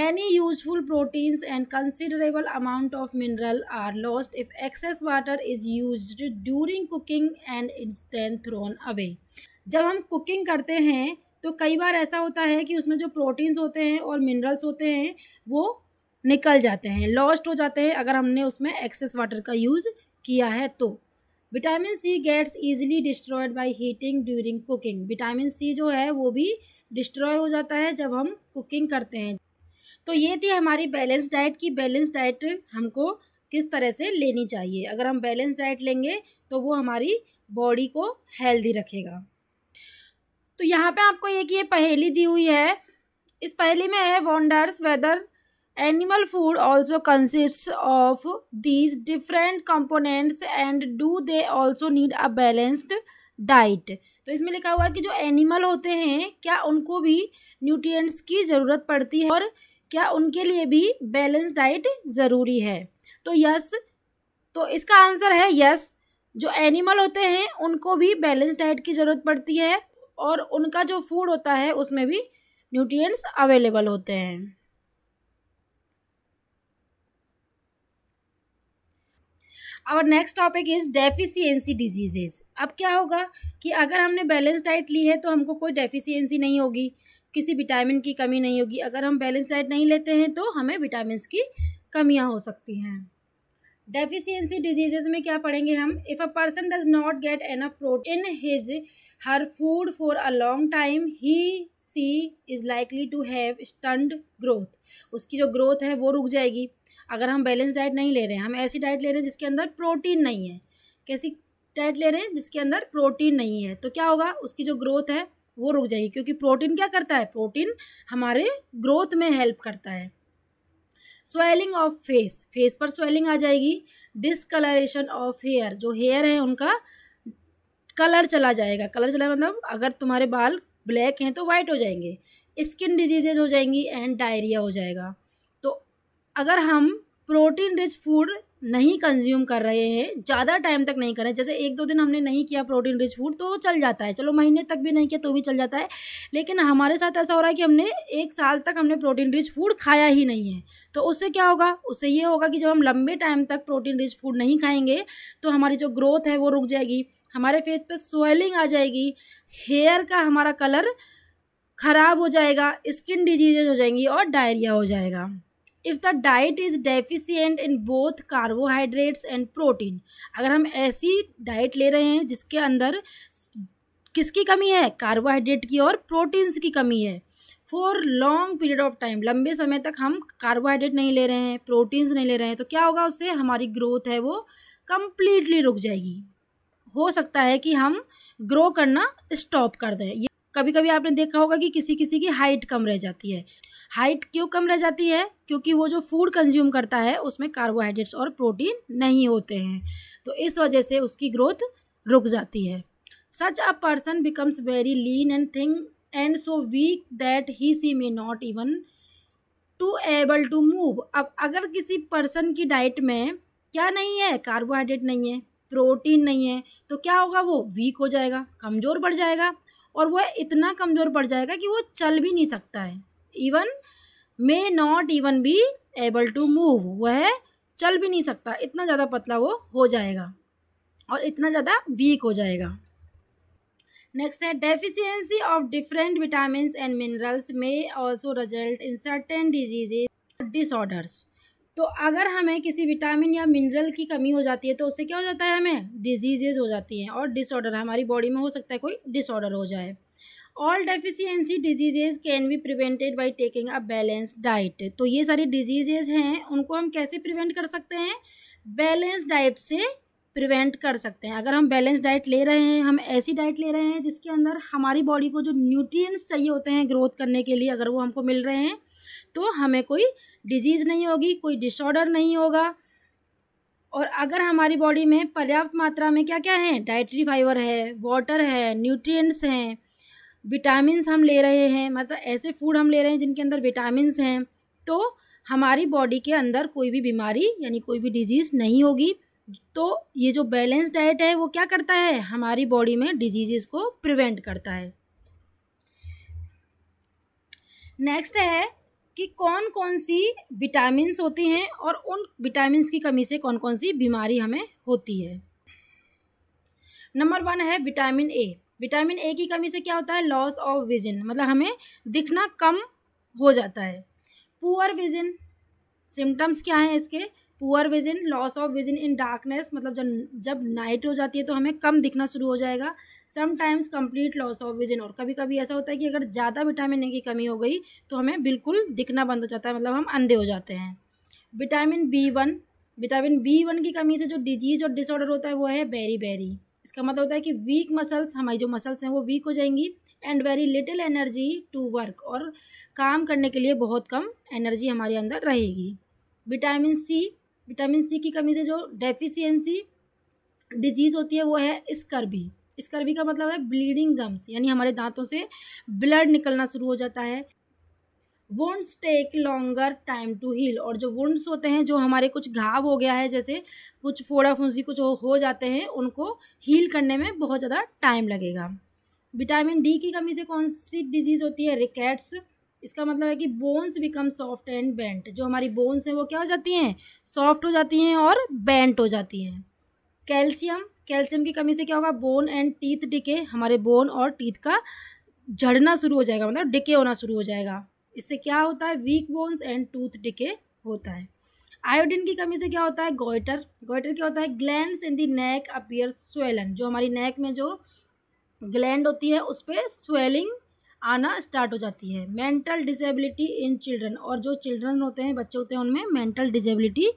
many useful proteins and considerable amount of mineral are lost if excess water is use during cooking and it's then thrown away जब हम कुकिंग करते हैं तो कई बार ऐसा होता है कि उसमें जो प्रोटीन्स होते हैं और मिनरल्स होते हैं वो निकल जाते हैं लॉस्ट हो जाते हैं अगर हमने उसमें एक्सेस वाटर का यूज़ किया है तो vitamin C gets easily destroyed by heating during cooking vitamin C जो है वो भी डिस्ट्रॉय हो जाता है जब हम कुकिंग करते हैं तो ये थी हमारी बैलेंस डाइट की बैलेंस डाइट हमको किस तरह से लेनी चाहिए अगर हम बैलेंस डाइट लेंगे तो वो हमारी बॉडी को हेल्दी रखेगा तो यहाँ पे आपको एक ये पहेली दी हुई है इस पहेली में है wonders whether animal food also consist of these different components and do they also need a balanced diet तो इसमें लिखा हुआ है कि जो एनिमल होते हैं क्या उनको भी न्यूट्रिएंट्स की ज़रूरत पड़ती है और क्या उनके लिए भी बैलेंस डाइट ज़रूरी है तो यस तो इसका आंसर है यस जो एनिमल होते हैं उनको भी बैलेंस डाइट की ज़रूरत पड़ती है और उनका जो फूड होता है उसमें भी न्यूट्रिएंट्स अवेलेबल होते हैं और next topic is deficiency diseases अब क्या होगा कि अगर हमने बैलेंस डाइट ली है तो हमको कोई डेफिशिएंसी नहीं होगी किसी विटामिन की कमी नहीं होगी अगर हम बैलेंस डाइट नहीं लेते हैं तो हमें विटामिन की कमियाँ हो सकती हैं डेफिशिएंसी डिजीजेज में क्या पढ़ेंगे हम if a person does not get enough protein his her food for a long time he she is likely to have stunted growth उसकी जो ग्रोथ है वो रुक जाएगी अगर हम बैलेंस डाइट नहीं ले रहे हैं हम ऐसी डाइट ले रहे हैं जिसके अंदर प्रोटीन नहीं है कैसी डाइट ले रहे हैं जिसके अंदर प्रोटीन नहीं है तो क्या होगा उसकी जो ग्रोथ है वो रुक जाएगी क्योंकि प्रोटीन क्या करता है प्रोटीन हमारे ग्रोथ में हेल्प करता है स्वेलिंग ऑफ फेस फेस पर स्वेलिंग आ जाएगी डिसकलरेशन ऑफ हेयर जो हेयर है उनका कलर चला जाएगा कलर चला मतलब अगर तुम्हारे बाल ब्लैक हैं तो वाइट हो जाएंगे स्किन डिजीजेज हो जाएंगी एंड डायरिया हो जाएगा तो अगर हम प्रोटीन रिच फूड नहीं कंज्यूम कर रहे हैं ज़्यादा टाइम तक नहीं कर रहे जैसे एक दो दिन हमने नहीं किया प्रोटीन रिच फूड तो चल जाता है चलो महीने तक भी नहीं किया तो भी चल जाता है लेकिन हमारे साथ ऐसा हो रहा है कि हमने एक साल तक हमने प्रोटीन रिच फूड खाया ही नहीं है तो उससे क्या होगा उससे ये होगा कि जब हम लंबे टाइम तक प्रोटीन रिच फूड नहीं खाएंगे तो हमारी जो ग्रोथ है वो रुक जाएगी हमारे फेस पे स्वेलिंग आ जाएगी हेयर का हमारा कलर ख़राब हो जाएगा स्किन डिजीजेज हो जाएंगी और डायरिया हो जाएगा if the diet is deficient in both carbohydrates and protein अगर हम ऐसी डाइट ले रहे हैं जिसके अंदर किसकी कमी है कार्बोहाइड्रेट की और प्रोटीन्स की कमी है for long period of time लंबे समय तक हम कार्बोहाइड्रेट नहीं ले रहे हैं प्रोटीन्स नहीं ले रहे हैं तो क्या होगा उससे हमारी ग्रोथ है वो कम्प्लीटली रुक जाएगी हो सकता है कि हम ग्रो करना स्टॉप कर दें ये कभी कभी आपने देखा होगा कि किसी किसी की हाइट कम रह जाती है हाइट क्यों कम रह जाती है क्योंकि वो जो फूड कंज्यूम करता है उसमें कार्बोहाइड्रेट्स और प्रोटीन नहीं होते हैं तो इस वजह से उसकी ग्रोथ रुक जाती है such a person becomes very lean and thin and so weak that he she may not even to able to move अब अगर किसी पर्सन की डाइट में क्या नहीं है कार्बोहाइड्रेट नहीं है प्रोटीन नहीं है तो क्या होगा वो वीक हो जाएगा कमज़ोर पड़ जाएगा और वह इतना कमज़ोर पड़ जाएगा कि वो चल भी नहीं सकता है even may not even be able to move वह चल भी नहीं सकता इतना ज़्यादा पतला वो हो जाएगा और इतना ज़्यादा वीक हो जाएगा नेक्स्ट है deficiency of different vitamin and minerals may also result in certain diseases disorders तो अगर हमें किसी विटामिन या मिनरल की कमी हो जाती है तो उससे क्या हो जाता है हमें डिजीजेज हो जाती हैं और डिसऑर्डर हमारी बॉडी में हो सकता है कोई डिसऑर्डर हो जाए all deficiency diseases can be prevented by taking a balanced diet तो ये सारी डिजीजेज हैं उनको हम कैसे प्रिवेंट कर सकते हैं बैलेंस डाइट से प्रिवेंट कर सकते हैं अगर हम बैलेंस डाइट ले रहे हैं हम ऐसी डाइट ले रहे हैं जिसके अंदर हमारी बॉडी को जो न्यूट्रिएंट्स चाहिए होते हैं ग्रोथ करने के लिए अगर वो हमको मिल रहे हैं तो हमें कोई डिजीज़ नहीं होगी कोई डिसऑर्डर नहीं होगा और अगर हमारी बॉडी में पर्याप्त मात्रा में क्या क्या है डाइट्री फाइबर है वाटर है न्यूट्रिएंट्स हैं विटामिन हम ले रहे हैं मतलब ऐसे फूड हम ले रहे हैं जिनके अंदर विटामिन हैं तो हमारी बॉडी के अंदर कोई भी बीमारी यानी कोई भी डिजीज़ नहीं होगी तो ये जो बैलेंस डाइट है वो क्या करता है हमारी बॉडी में डिजीज़ को प्रिवेंट करता है नेक्स्ट है कि कौन कौन सी विटामिन्स होती हैं और उन विटामिन्स की कमी से कौन कौन सी बीमारी हमें होती है नंबर वन है विटामिन ए विटामिन ए की कमी से क्या होता है लॉस ऑफ विजन मतलब हमें दिखना कम हो जाता है पुअर विजन सिम्टम्स क्या हैं इसके poor vision loss of vision in darkness मतलब जब जब नाइट हो जाती है तो हमें कम दिखना शुरू हो जाएगा sometimes complete loss of vision और कभी कभी ऐसा होता है कि अगर ज़्यादा विटामिन ए की कमी हो गई तो हमें बिल्कुल दिखना बंद हो जाता है मतलब हम अंधे हो जाते हैं vitamin B one vitamin B one की कमी से जो डिजीज़ और डिसऑर्डर होता है वो है बेरी बेरी इसका मतलब होता है कि वीक मसल्स हमारी जो मसल्स हैं वो वीक हो जाएंगी and very little energy to work और काम करने के लिए बहुत कम एनर्जी हमारे अंदर रहेगी विटामिन सी विटामिन सी की कमी से जो डेफिशिएंसी डिजीज़ होती है वो है स्कर्बी स्कर्वी का मतलब है ब्लीडिंग गम्स यानी हमारे दांतों से ब्लड निकलना शुरू हो जाता है wounds take longer time to heal और जो वुंड्स होते हैं जो हमारे कुछ घाव हो गया है जैसे कुछ फोड़ा फुंसी कुछ हो जाते हैं उनको हील करने में बहुत ज़्यादा टाइम लगेगा विटामिन डी की कमी से कौन सी डिजीज़ होती है रिकेट्स इसका मतलब है कि bones become soft and bent जो हमारी बोन्स हैं वो क्या हो जाती हैं सॉफ्ट हो जाती हैं और बेंट हो जाती हैं कैल्शियम कैल्शियम की कमी से क्या होगा बोन एंड टीथ डिके हमारे बोन और टीथ का झड़ना शुरू हो जाएगा मतलब डिके होना शुरू हो जाएगा इससे क्या होता है weak bones and tooth decay होता है आयोडीन की कमी से क्या होता है गोइटर गोइटर क्या होता है gland in the neck appear swollen जो हमारी नेक में जो ग्लैंड होती है उस पर स्वेलिंग आना स्टार्ट हो जाती है मेंटल डिसेबिलिटी इन चिल्ड्रन और जो चिल्ड्रन होते हैं बच्चे होते हैं उनमें मेंटल डिसेबिलिटी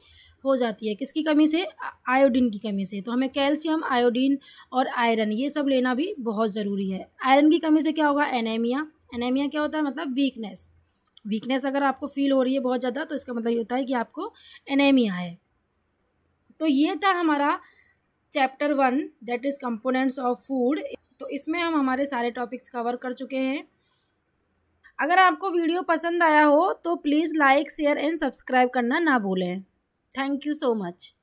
हो जाती है किसकी कमी से आयोडीन की कमी से तो हमें कैल्शियम आयोडीन और आयरन ये सब लेना भी बहुत ज़रूरी है आयरन की कमी से क्या होगा एनेमिया एनेमिया क्या होता है मतलब वीकनेस वीकनेस अगर आपको फील हो रही है बहुत ज़्यादा तो इसका मतलब ये होता है कि आपको एनेमिया है तो ये था हमारा chapter one that is components of food तो इसमें हम हमारे सारे टॉपिक्स कवर कर चुके हैं अगर आपको वीडियो पसंद आया हो तो please like share and subscribe करना ना भूलें Thank you so much.